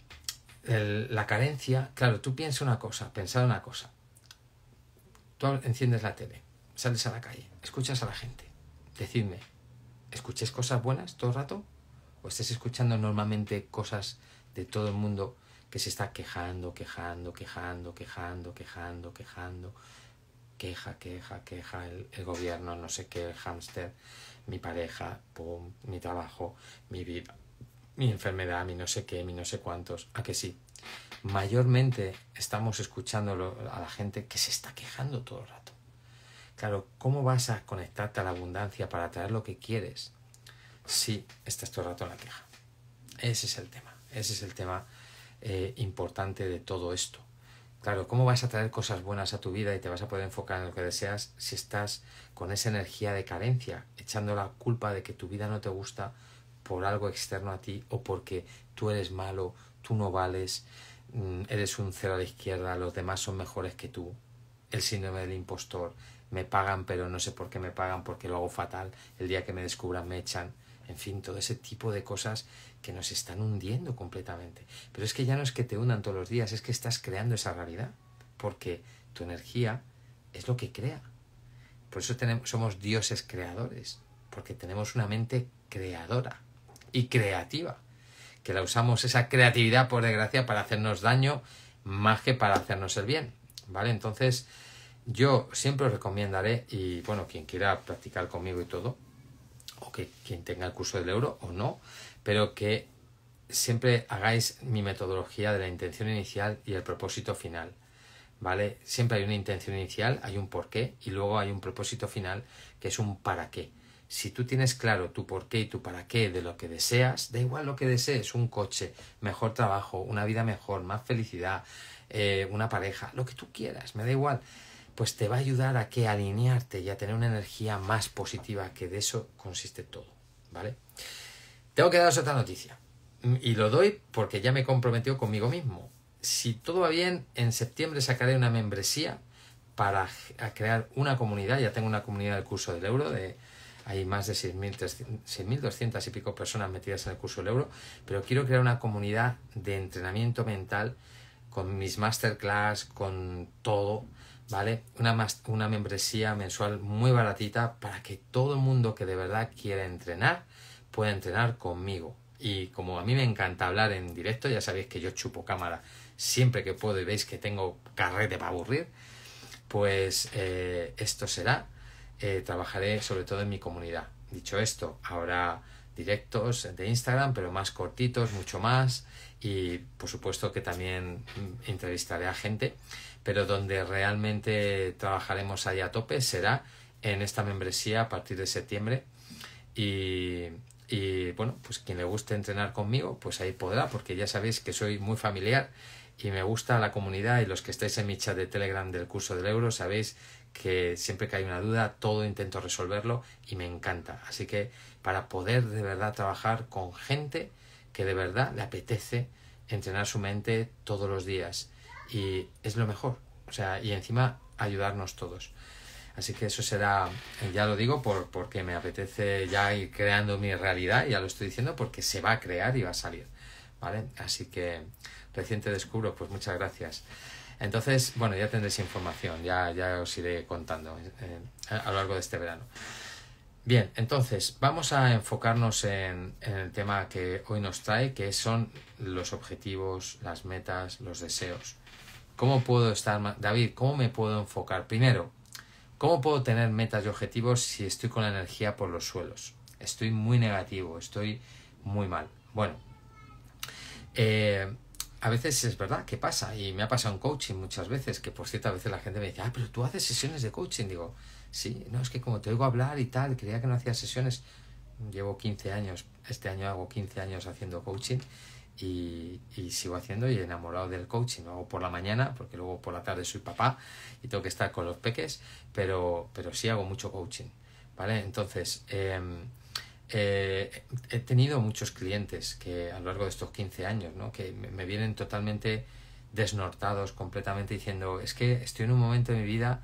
la carencia, claro, tú piensa una cosa, pensad una cosa. Tú enciendes la tele, sales a la calle, escuchas a la gente. Decidme, escuchas cosas buenas todo el rato? ¿O estés escuchando normalmente cosas de todo el mundo que se está quejando, quejando, quejando, quejando, quejando, quejando, queja, queja, queja, el, gobierno, no sé qué, el hámster, mi pareja, mi trabajo, mi vida, mi enfermedad, mi no sé qué, mi no sé cuántos, a que sí. Mayormente estamos escuchando a la gente que se está quejando todo el rato. Claro, ¿cómo vas a conectarte a la abundancia para traer lo que quieres si estás todo el rato en la queja? Ese es el tema. Ese es el tema eh, importante de todo esto. Claro, ¿cómo vas a traer cosas buenas a tu vida y te vas a poder enfocar en lo que deseas si estás con esa energía de carencia, echando la culpa de que tu vida no te gusta por algo externo a ti o porque tú eres malo, tú no vales, mm, eres un cero a la izquierda, los demás son mejores que tú, el síndrome del impostor, me pagan pero no sé por qué me pagan porque lo hago fatal, el día que me descubran me echan en fin, todo ese tipo de cosas que nos están hundiendo completamente. Pero es que ya no es que te hundan todos los días, es que estás creando esa realidad, porque tu energía es lo que crea. Por eso tenemos, somos dioses creadores, porque tenemos una mente creadora y creativa, que la usamos esa creatividad, por desgracia, para hacernos daño más que para hacernos el bien. ¿Vale? Entonces, yo siempre os recomendaré, y bueno, quien quiera practicar conmigo y todo, o que quien tenga el curso del euro o no, pero que siempre hagáis mi metodología de la intención inicial y el propósito final. ¿Vale? Siempre hay una intención inicial, hay un porqué y luego hay un propósito final que es un para qué. Si tú tienes claro tu porqué y tu para qué de lo que deseas, da igual lo que desees, un coche, mejor trabajo, una vida mejor, más felicidad, eh, una pareja, lo que tú quieras, me da igual pues te va a ayudar a que alinearte y a tener una energía más positiva, que de eso consiste todo, ¿vale? Tengo que daros otra noticia. Y lo doy porque ya me he comprometido conmigo mismo. Si todo va bien, en septiembre sacaré una membresía para crear una comunidad. Ya tengo una comunidad del curso del euro. De, hay más de 6.200 y pico personas metidas en el curso del euro. Pero quiero crear una comunidad de entrenamiento mental con mis masterclass, con todo ¿vale? Una, más una membresía mensual muy baratita para que todo el mundo que de verdad quiera entrenar pueda entrenar conmigo. Y como a mí me encanta hablar en directo, ya sabéis que yo chupo cámara siempre que puedo y veis que tengo carrete para aburrir, pues eh, esto será. Eh, trabajaré sobre todo en mi comunidad. Dicho esto, ahora directos de Instagram, pero más cortitos, mucho más. Y por supuesto que también mm, entrevistaré a gente pero donde realmente trabajaremos allá a tope será en esta membresía a partir de septiembre. Y, y bueno, pues quien le guste entrenar conmigo, pues ahí podrá, porque ya sabéis que soy muy familiar y me gusta la comunidad y los que estáis en mi chat de Telegram del curso del euro sabéis que siempre que hay una duda todo intento resolverlo y me encanta. Así que para poder de verdad trabajar con gente que de verdad le apetece entrenar su mente todos los días y es lo mejor. O sea, y encima ayudarnos todos. Así que eso será, eh, ya lo digo, por, porque me apetece ya ir creando mi realidad, ya lo estoy diciendo, porque se va a crear y va a salir. ¿Vale? Así que reciente descubro, pues muchas gracias. Entonces, bueno, ya tendréis información, ya, ya os iré contando eh, eh, a, lo largo de este verano. Bien, entonces vamos a enfocarnos en, el tema que hoy nos trae, que son los objetivos, las metas, los deseos. ¿Cómo puedo estar David, ¿cómo me puedo enfocar? Primero, ¿cómo puedo tener metas y objetivos si estoy con la energía por los suelos? Estoy muy negativo, estoy muy mal. Bueno, eh, a veces es verdad que pasa, y me ha pasado en coaching muchas veces, que por cierto a veces la gente me dice, ah, pero tú haces sesiones de coaching. Digo, sí, no, es que como te oigo hablar y tal, creía que no hacía sesiones. Llevo 15 años, este año hago 15 años haciendo coaching y, sigo haciendo y enamorado del coaching. Lo hago por la mañana porque luego por la tarde soy papá y tengo que estar con los peques, pero, pero sí hago mucho coaching. ¿vale? Entonces, em, eh, he tenido muchos clientes que a lo largo de estos 15 años, ¿no? que me vienen totalmente desnortados, completamente diciendo, es que estoy en un momento de mi vida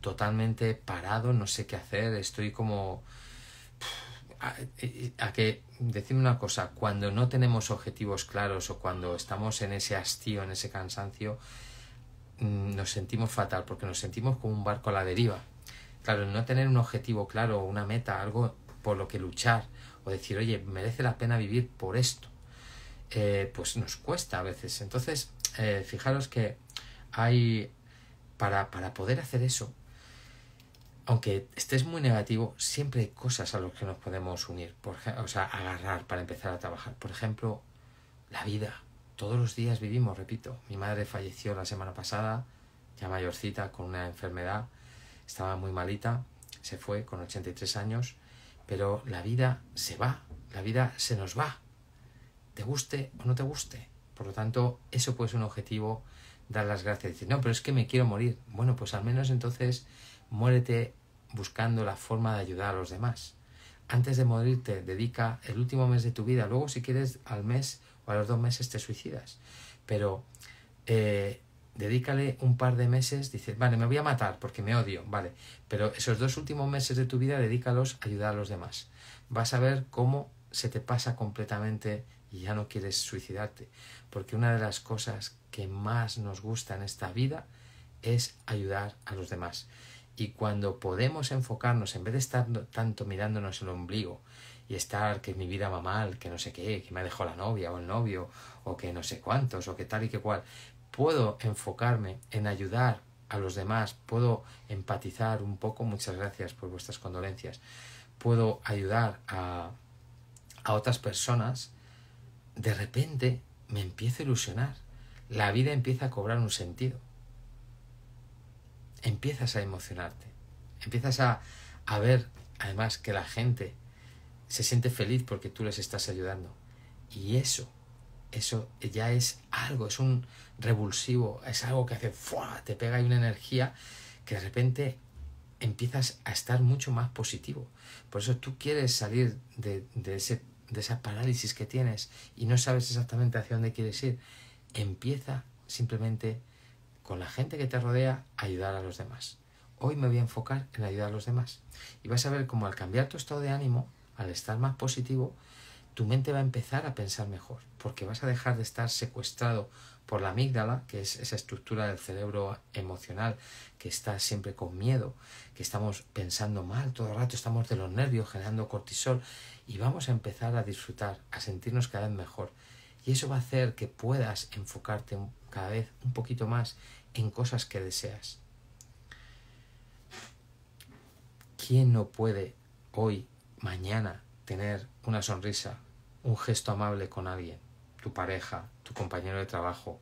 totalmente parado, no sé qué hacer, estoy como eh, eh, a, que, decirme una cosa, cuando no tenemos objetivos claros o cuando estamos en ese hastío, en ese cansancio, mm, nos sentimos fatal porque nos sentimos como un barco a la deriva. Claro, no tener un objetivo claro, una meta, algo por lo que luchar o decir, oye, merece la pena vivir por esto, eh, pues nos cuesta a veces. Entonces, fijaros que hay, para poder hacer eso, aunque estés muy negativo, siempre hay cosas a las que nos podemos unir, por, o sea, agarrar para empezar a trabajar. Por ejemplo, la vida. Todos los días vivimos, repito. Mi madre falleció la semana pasada, ya mayorcita, con una enfermedad. Estaba muy malita, se fue con 83 años, pero la vida se va, la vida se nos va, te guste o no te guste. Por lo tanto, eso puede ser un objetivo, dar las gracias, y decir, no, pero es que me quiero morir. Bueno, pues al menos entonces Muérete buscando la forma de ayudar a los demás. Antes de morirte, dedica el último mes de tu vida. Luego, si quieres, al mes o a los dos meses te suicidas. Pero eh, dedícale un par de meses, dices, vale, me voy a matar porque me odio, vale. Pero esos dos últimos meses de tu vida, dedícalos a ayudar a los demás. Vas a ver cómo se te pasa completamente y ya no quieres suicidarte. Porque una de las cosas que más nos gusta en esta vida es ayudar a los demás. Y cuando podemos enfocarnos, en vez de estar tanto mirándonos el ombligo y estar que mi vida va mal, que no sé qué, que me ha dejado la novia o el novio, o que no sé cuántos, o que tal y que cual, puedo enfocarme en ayudar a los demás, puedo empatizar un poco, muchas gracias por vuestras condolencias, puedo ayudar a, a otras personas, de repente me empiezo a ilusionar, la vida empieza a cobrar un sentido empiezas a emocionarte, empiezas a, ver además que la gente se siente feliz porque tú les estás ayudando. Y eso, eso ya es algo, es un revulsivo, es algo que hace, te pega una energía que de repente empiezas a estar mucho más positivo. Por eso tú quieres salir de, de, ese, de esa parálisis que tienes y no sabes exactamente hacia dónde quieres ir. Empieza simplemente con la gente que te rodea, ayudar a los demás. Hoy me voy a enfocar en ayudar a los demás. Y vas a ver cómo al cambiar tu estado de ánimo, al estar más positivo, tu mente va a empezar a pensar mejor, porque vas a dejar de estar secuestrado por la amígdala, que es esa estructura del cerebro emocional que está siempre con miedo, que estamos pensando mal todo el rato, estamos de los nervios generando cortisol y vamos a empezar a disfrutar, a sentirnos cada vez mejor. Y eso va a hacer que puedas enfocarte cada vez un poquito más en cosas que deseas. ¿Quién no puede hoy, mañana, tener una sonrisa, un gesto amable con alguien? Tu pareja, tu compañero de trabajo,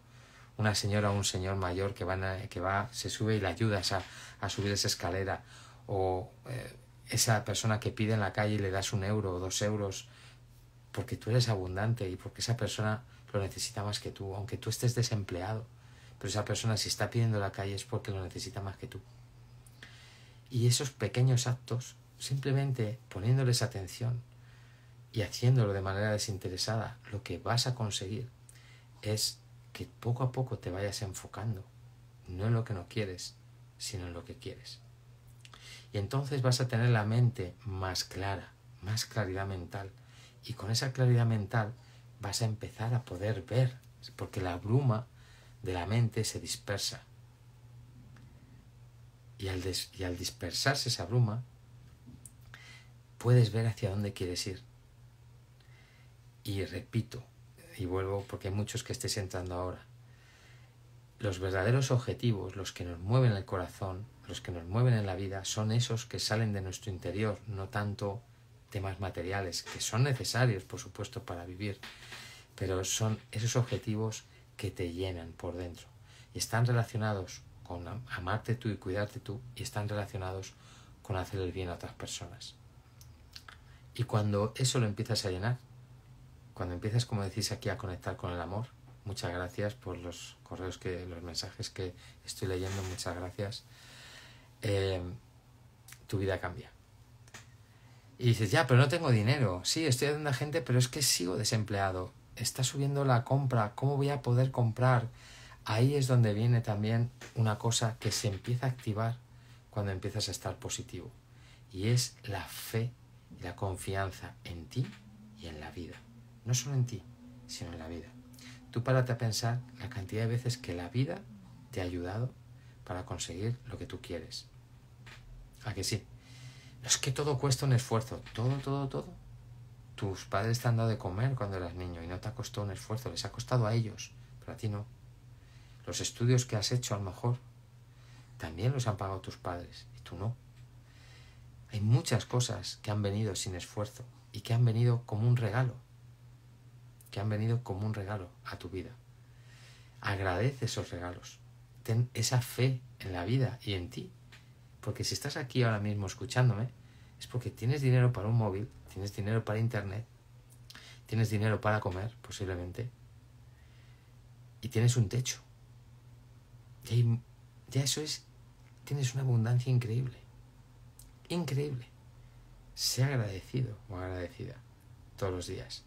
una señora o un señor mayor que, que va, se sube y le ayudas a, subir esa escalera, o eh, esa persona que pide en la calle y le das un euro o dos euros, porque tú eres abundante y porque esa persona lo necesita más que tú, aunque tú estés desempleado. Pero esa persona si está pidiendo la calle es porque lo necesita más que tú. Y esos pequeños actos, simplemente poniéndoles atención y haciéndolo de manera desinteresada, lo que vas a conseguir es que poco a poco te vayas enfocando, no en lo que no quieres, sino en lo que quieres. Y entonces vas a tener la mente más clara, más claridad mental. Y con esa claridad mental vas a empezar a poder ver, porque la bruma de la mente se dispersa. Y al, y al dispersarse esa bruma, puedes ver hacia dónde quieres ir. Y repito, y vuelvo porque hay muchos que estéis entrando ahora, los verdaderos objetivos, los que nos mueven el corazón, los que nos mueven en la vida, son esos que salen de nuestro interior, no tanto temas materiales, que son necesarios, por supuesto, para vivir, pero son esos objetivos que te llenan por dentro. Y están relacionados con amarte tú y cuidarte tú, y están relacionados con hacer el bien a otras personas. Y cuando eso lo empiezas a llenar, cuando empiezas, como decís aquí, a conectar con el amor, muchas gracias por los correos que, los mensajes que estoy leyendo, muchas gracias, eh, tu vida cambia. Y dices, ya, pero no tengo dinero. Sí, estoy ayudando a gente, pero es que sigo desempleado está subiendo la compra, ¿cómo voy a poder comprar? Ahí es donde viene también una cosa que se empieza a activar cuando empiezas a estar positivo. Y es la fe y la confianza en ti y en la vida. No solo en ti, sino en la vida. Tú párate a pensar la cantidad de veces que la vida te ha ayudado para conseguir lo que tú quieres. ¿A que sí? No es que todo cuesta un esfuerzo. Todo, todo, todo tus padres te han dado de comer cuando eras niño y no te ha costado un esfuerzo, les ha costado a ellos, pero a ti no. Los estudios que has hecho a lo mejor también los han pagado tus padres y tú no. Hay muchas cosas que han venido sin esfuerzo y que han venido como un regalo, que han venido como un regalo a tu vida. Agradece esos regalos, ten esa fe en la vida y en ti, porque si estás aquí ahora mismo escuchándome, es porque tienes dinero para un móvil, tienes dinero para internet, tienes dinero para comer, posiblemente, y tienes un techo. ya eso es, tienes una abundancia increíble, increíble. Sé agradecido o agradecida todos los días.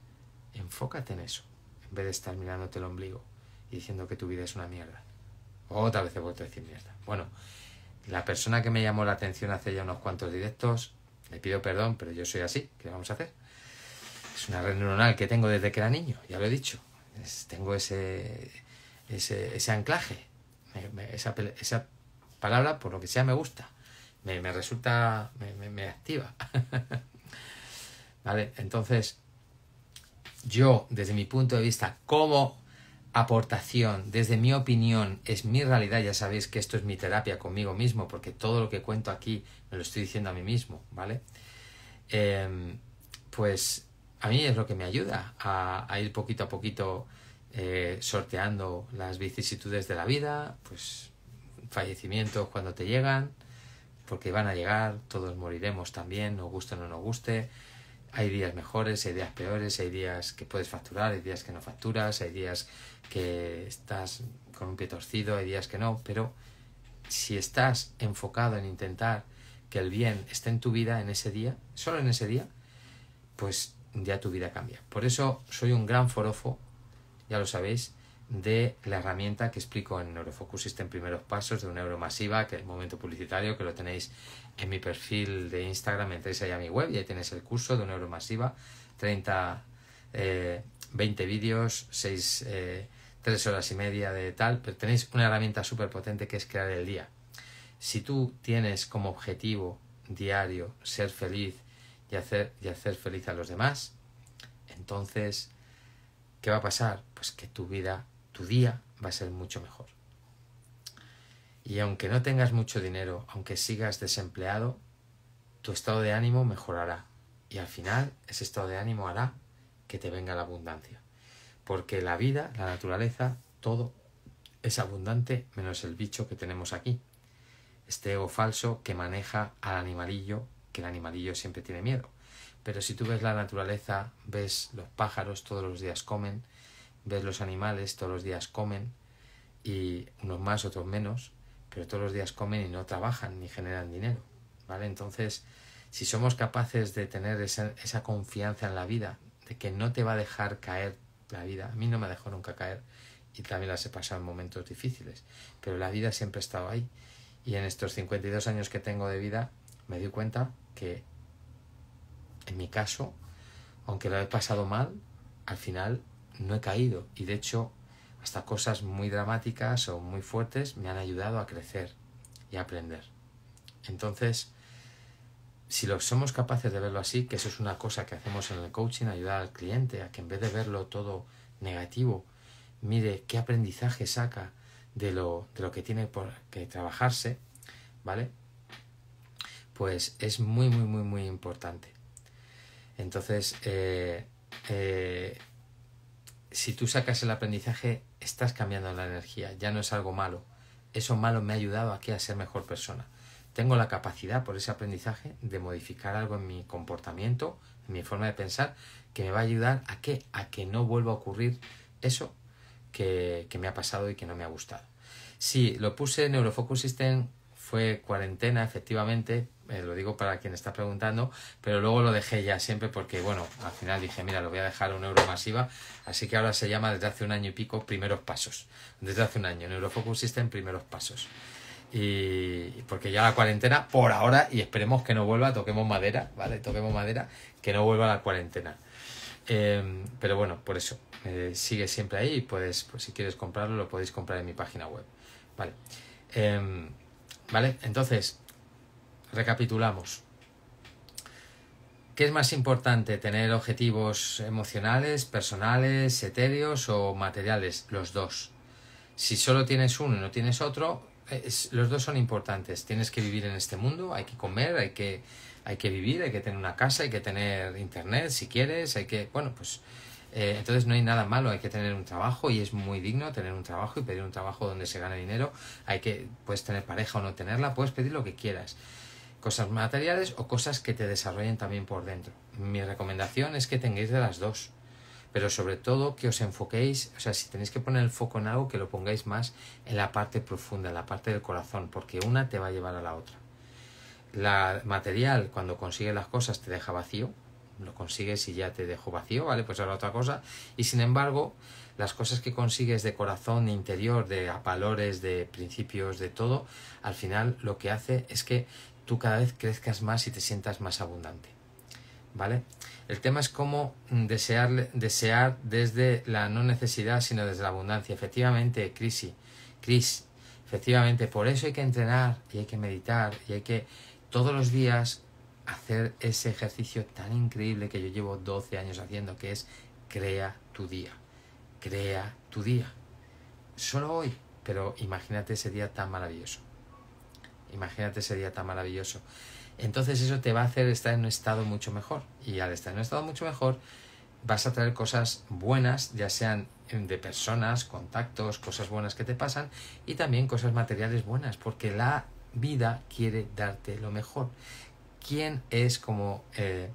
Enfócate en eso, en vez de estar mirándote el ombligo y diciendo que tu vida es una mierda. Otra vez he vuelto a decir mierda. Bueno, la persona que me llamó la atención hace ya unos cuantos directos le pido perdón, pero yo soy así. ¿Qué vamos a hacer? Es una red neuronal que tengo desde que era niño, ya lo he dicho. tengo ese, ese, ese anclaje. esa, palabra, por lo que sea, me gusta. Me, me resulta, me, activa. ¿Vale? Entonces, yo, desde mi punto de vista como aportación, desde mi opinión, es mi realidad, ya sabéis que esto es mi terapia conmigo mismo, porque todo lo que cuento aquí me lo estoy diciendo a mí mismo, ¿vale? Em, pues a mí es lo que me ayuda a, ir poquito a poquito eh, sorteando las vicisitudes de la vida, pues fallecimientos cuando te llegan, porque van a llegar, todos moriremos también, nos guste o no nos guste, hay días mejores, hay días peores, hay días que puedes facturar, hay días que no facturas, hay días que estás con un pie torcido, hay días que no, pero si estás enfocado en intentar que el bien esté en tu vida en ese día, solo en ese día, pues ya tu vida cambia. Por eso soy un gran forofo, ya lo sabéis, de la herramienta que explico en Neurofocus en Primeros Pasos de una euromasiva, que es el momento publicitario, que lo tenéis en mi perfil de Instagram, entréis allá a mi web y ahí tenéis el curso de una euromasiva, 30, 20 vídeos, 6 tres horas y media de tal, pero tenéis una herramienta súper potente que es crear el día. Si tú tienes como objetivo diario ser feliz y hacer, y hacer feliz a los demás, entonces, ¿qué va a pasar? Pues que tu vida, tu día va a ser mucho mejor. Y aunque no tengas mucho dinero, aunque sigas desempleado, tu estado de ánimo mejorará. Y al final ese estado de ánimo hará que te venga la abundancia. Porque la vida, la naturaleza, todo es abundante menos el bicho que tenemos aquí. Este ego falso que maneja al animalillo, que el animalillo siempre tiene miedo. Pero si tú ves la naturaleza, ves los pájaros todos los días comen, ves los animales todos los días comen, y unos más, otros menos, pero todos los días comen y no trabajan ni generan dinero. ¿Vale? Entonces, si somos capaces de tener esa, esa confianza en la vida, de que no te va a dejar caer la vida a mí no me dejó nunca caer y también las he pasado en momentos difíciles, pero la vida siempre ha estado ahí. Y en estos 52 años que tengo de vida me di cuenta que en mi caso, aunque lo he pasado mal, al final no he caído y de hecho hasta cosas muy dramáticas o muy fuertes me han ayudado a crecer y a aprender. Entonces, si lo somos capaces de verlo así, que eso es una cosa que hacemos en el coaching, ayudar al cliente a que en vez de verlo todo negativo, mire qué aprendizaje saca de lo, de lo que tiene por que trabajarse, ¿vale? Pues es muy, muy, muy, muy importante. Entonces, eh, eh, si tú sacas el aprendizaje, estás cambiando la energía, ya no es algo malo. Eso malo me ha ayudado aquí a ser mejor persona tengo la capacidad por ese aprendizaje de modificar algo en mi comportamiento, en mi forma de pensar, que me va a ayudar a que, a que no vuelva a ocurrir eso que, me ha pasado y que no me ha gustado. Sí, lo puse en Neurofocus System, fue cuarentena efectivamente, eh, lo digo para quien está preguntando, pero luego lo dejé ya siempre porque, bueno, al final dije, mira, lo voy a dejar a un euro masiva, así que ahora se llama desde hace un año y pico primeros pasos, desde hace un año, Neurofocus System primeros pasos. Y porque ya la cuarentena, por ahora, y esperemos que no vuelva, toquemos madera, ¿vale? Toquemos madera, que no vuelva la cuarentena. Em, pero bueno, por eso, eh, sigue siempre ahí y puedes, pues, si quieres comprarlo, lo podéis comprar en mi página web. Vale. Em, vale, entonces, recapitulamos. ¿Qué es más importante, tener objetivos emocionales, personales, etéreos o materiales? Los dos. Si solo tienes uno y no tienes otro, los dos son importantes. Tienes que vivir en este mundo, hay que comer, hay que, hay que vivir, hay que tener una casa, hay que tener internet si quieres, hay que, bueno, pues eh, entonces no hay nada malo, hay que tener un trabajo y es muy digno tener un trabajo y pedir un trabajo donde se gane dinero, hay que, puedes tener pareja o no tenerla, puedes pedir lo que quieras cosas materiales o cosas que te desarrollen también por dentro. Mi recomendación es que tengáis de las dos pero sobre todo que os enfoquéis, o sea, si tenéis que poner el foco en algo, que lo pongáis más en la parte profunda, en la parte del corazón, porque una te va a llevar a la otra. La material, cuando consigue las cosas, te deja vacío, lo consigues y ya te dejo vacío, ¿vale? Pues ahora otra cosa. Y sin embargo, las cosas que consigues de corazón, interior, de valores, de principios, de todo, al final lo que hace es que tú cada vez crezcas más y te sientas más abundante. ¿vale? El tema es cómo mm, desear, desear desde la no necesidad, sino desde la abundancia. Efectivamente, Crisi, Cris, efectivamente, por eso hay que entrenar y hay que meditar y hay que todos los días hacer ese ejercicio tan increíble que yo llevo 12 años haciendo, que es crea tu día, crea tu día. Solo hoy, pero imagínate ese día tan maravilloso. Imagínate ese día tan maravilloso entonces eso te va a hacer estar en un estado mucho mejor. Y al estar en un estado mucho mejor, vas a traer cosas buenas, ya sean em, de personas, contactos, cosas buenas que te pasan y también cosas materiales buenas, porque la vida quiere darte lo mejor. ¿Quién es como, eh,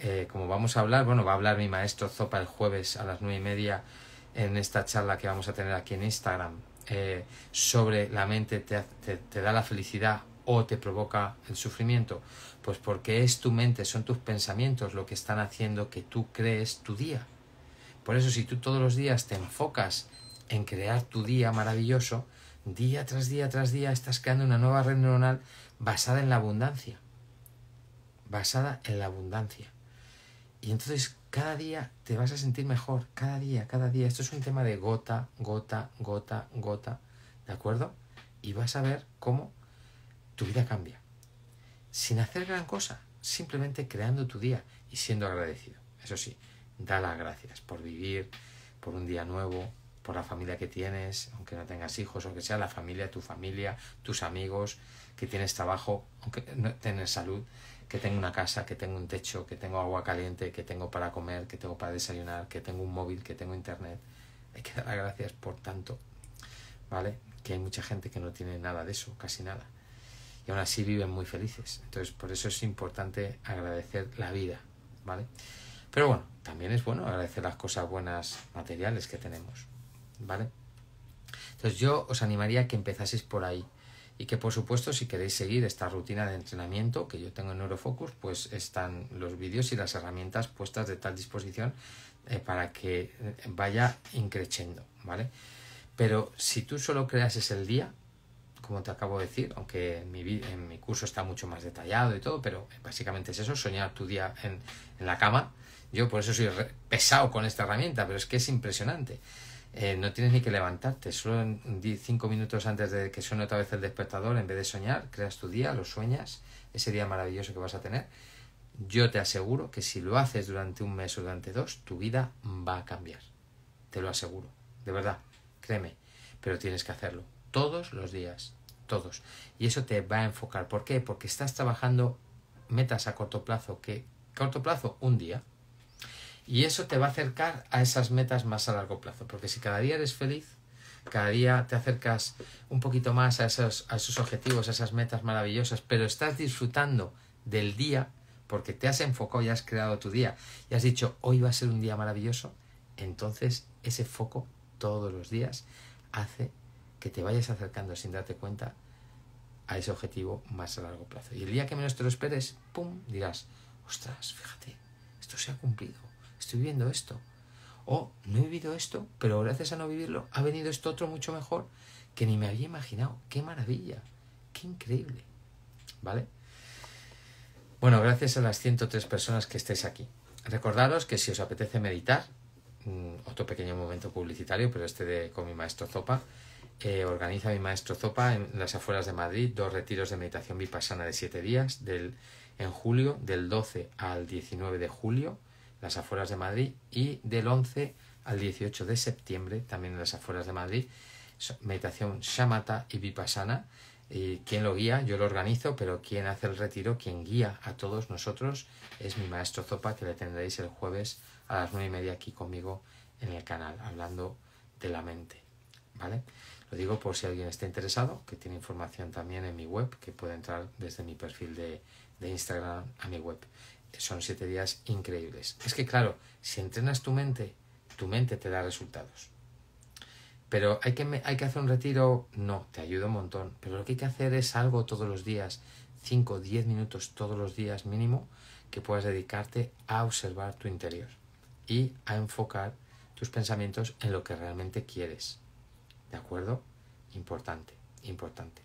eh, como vamos a hablar? Bueno, va a hablar mi maestro Zopa el jueves a las nueve y media en esta charla que vamos a tener aquí en Instagram eh, sobre la mente te da la felicidad o te provoca el sufrimiento? Pues porque es tu mente, son tus pensamientos lo que están haciendo que tú crees tu día. Por eso si tú todos los días te enfocas en crear tu día maravilloso, día tras día tras día estás creando una nueva red neuronal basada en la abundancia. Basada en la abundancia. Y entonces cada día te vas a sentir mejor, cada día, cada día. Esto es un tema de gota, gota, gota, gota, ¿de acuerdo? Y vas a ver cómo tu vida cambia. Sin hacer gran cosa, simplemente creando tu día y siendo agradecido. Eso sí, da las gracias por vivir, por un día nuevo, por la familia que tienes, aunque no tengas hijos o que sea la familia, tu familia, tus amigos, que tienes trabajo, aunque no tienes salud, que tengo una casa, que tengo un techo, que tengo agua caliente, que tengo para comer, que tengo para desayunar, que tengo un móvil, que tengo internet. Hay que dar las gracias por tanto, ¿vale? Que hay mucha gente que no tiene nada de eso, casi nada y aún así viven muy felices. Entonces, por eso es importante agradecer la vida, ¿vale? Pero bueno, también es bueno agradecer las cosas buenas materiales que tenemos, ¿vale? Entonces, yo os animaría que empezaseis por ahí y que por supuesto si queréis seguir esta rutina de entrenamiento que yo tengo en Neurofocus, pues están los vídeos y las herramientas puestas de tal disposición eh, para que vaya increciendo, ¿vale? Pero si tú solo creas el día, como te acabo de decir, aunque en mi, en mi curso está mucho más detallado y todo, pero básicamente es eso, soñar tu día en, la cama. Yo por eso soy pesado con esta herramienta, pero es que es impresionante. Eh, no tienes ni que levantarte, solo cinco minutos antes de que suene otra vez el despertador, en vez de soñar, creas tu día, lo sueñas, ese día maravilloso que vas a tener. Yo te aseguro que si lo haces durante un mes o durante dos, tu vida va a cambiar. Te lo aseguro, de verdad, créeme, pero tienes que hacerlo todos los días, todos. Y eso te va a enfocar. ¿Por qué? Porque estás trabajando metas a corto plazo, que corto plazo, un día. Y eso te va a acercar a esas metas más a largo plazo, porque si cada día eres feliz, cada día te acercas un poquito más a esos, a esos objetivos, a esas metas maravillosas, pero estás disfrutando del día porque te has enfocado y has creado tu día y has dicho hoy va a ser un día maravilloso, entonces ese foco todos los días hace que te vayas acercando sin darte cuenta a ese objetivo más a largo plazo. Y el día que menos te lo esperes, ¡pum!, dirás, ostras, fíjate, esto se ha cumplido, estoy viviendo esto. O no he vivido esto, pero gracias a no vivirlo ha venido esto otro mucho mejor que ni me había imaginado. ¡Qué maravilla! ¡Qué increíble! ¿Vale? Bueno, gracias a las 103 personas que estéis aquí. Recordaros que si os apetece meditar, mm, otro pequeño momento publicitario, pero este de con mi maestro Zopa, eh, organiza mi maestro Zopa en las afueras de Madrid dos retiros de meditación vipassana de siete días del, en julio, del 12 al 19 de julio, las afueras de Madrid, y del 11 al 18 de septiembre, también en las afueras de Madrid, meditación shamata y vipassana. Y quien lo guía, yo lo organizo, pero quien hace el retiro, quien guía a todos nosotros, es mi maestro Zopa, que le tendréis el jueves a las nueve y media aquí conmigo en el canal, hablando de la mente. ¿Vale? Lo digo por si alguien está interesado, que tiene información también en mi web, que puede entrar desde mi perfil de, Instagram a mi web. Son siete días increíbles. Es que claro, si entrenas tu mente, tu mente te da resultados. Pero hay que, hay que hacer un retiro, no, te ayuda un montón. Pero lo que hay que hacer es algo todos los días, cinco o 10 minutos todos los días mínimo, que puedas dedicarte a observar tu interior y a enfocar tus pensamientos en lo que realmente quieres. ¿De acuerdo? Importante, importante.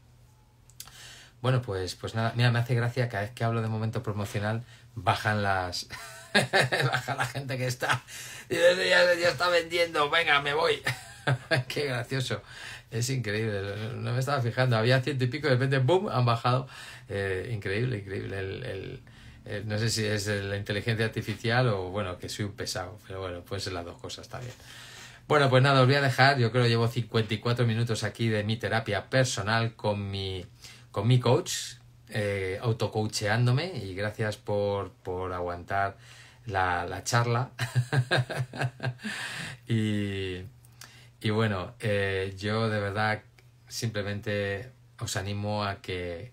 Bueno, pues, pues nada, mira, me hace gracia cada vez que hablo de momento promocional bajan las... baja la gente que está... y Ya, ya está vendiendo, venga, me voy. Qué gracioso. Es increíble, no me estaba fijando. Había ciento y pico, de repente, ¡boom!, han bajado. Eh, increíble, increíble. El, no sé si es la inteligencia artificial o, bueno, que soy un pesado. Pero bueno, pueden ser las dos cosas, está bien. Bueno, pues nada, os voy a dejar. Yo creo que llevo 54 minutos aquí de mi terapia personal con mi, con mi coach, eh, Y gracias por, por aguantar la, charla. y, y, bueno, eh, yo de verdad simplemente os animo a que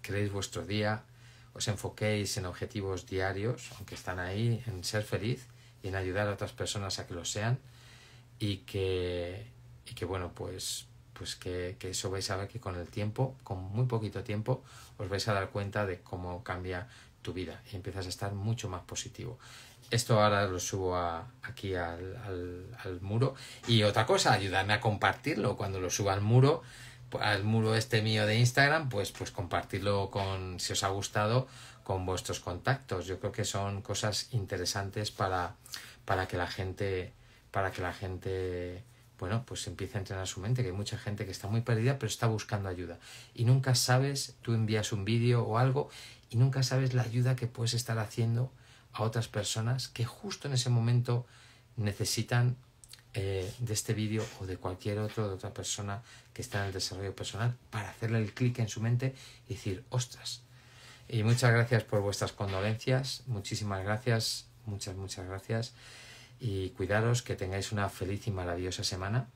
creéis vuestro día, os enfoquéis en objetivos diarios, aunque están ahí, en ser feliz y en ayudar a otras personas a que lo sean y que, y que bueno, pues, pues que, eso vais a ver que con el tiempo, con muy poquito tiempo, os vais a dar cuenta de cómo cambia tu vida y empiezas a estar mucho más positivo. Esto ahora lo subo aquí al, al, al muro. Y otra cosa, ayudarme a compartirlo cuando lo suba al muro pues, al muro este mío de Instagram, pues, pues compartirlo con, si os ha gustado, con vuestros contactos. Yo creo que son cosas interesantes para, para que la gente para que la gente, bueno, pues empiece a entrenar su mente, que hay mucha gente que está muy perdida pero está buscando ayuda. Y nunca sabes, tú envías un vídeo o algo y nunca sabes la ayuda que puedes estar haciendo a otras personas que justo en ese momento necesitan eh, de este vídeo o de cualquier otro, de otra persona que está en el desarrollo personal, para hacerle el clic en su mente y decir, ostras. Y muchas gracias por vuestras condolencias, muchísimas gracias, muchas, muchas gracias y cuidaros, que tengáis una feliz y maravillosa semana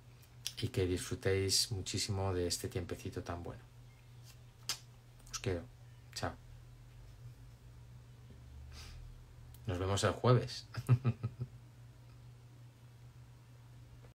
y que disfrutéis muchísimo de este tiempecito tan bueno. Os quiero. Chao. Nos vemos el jueves.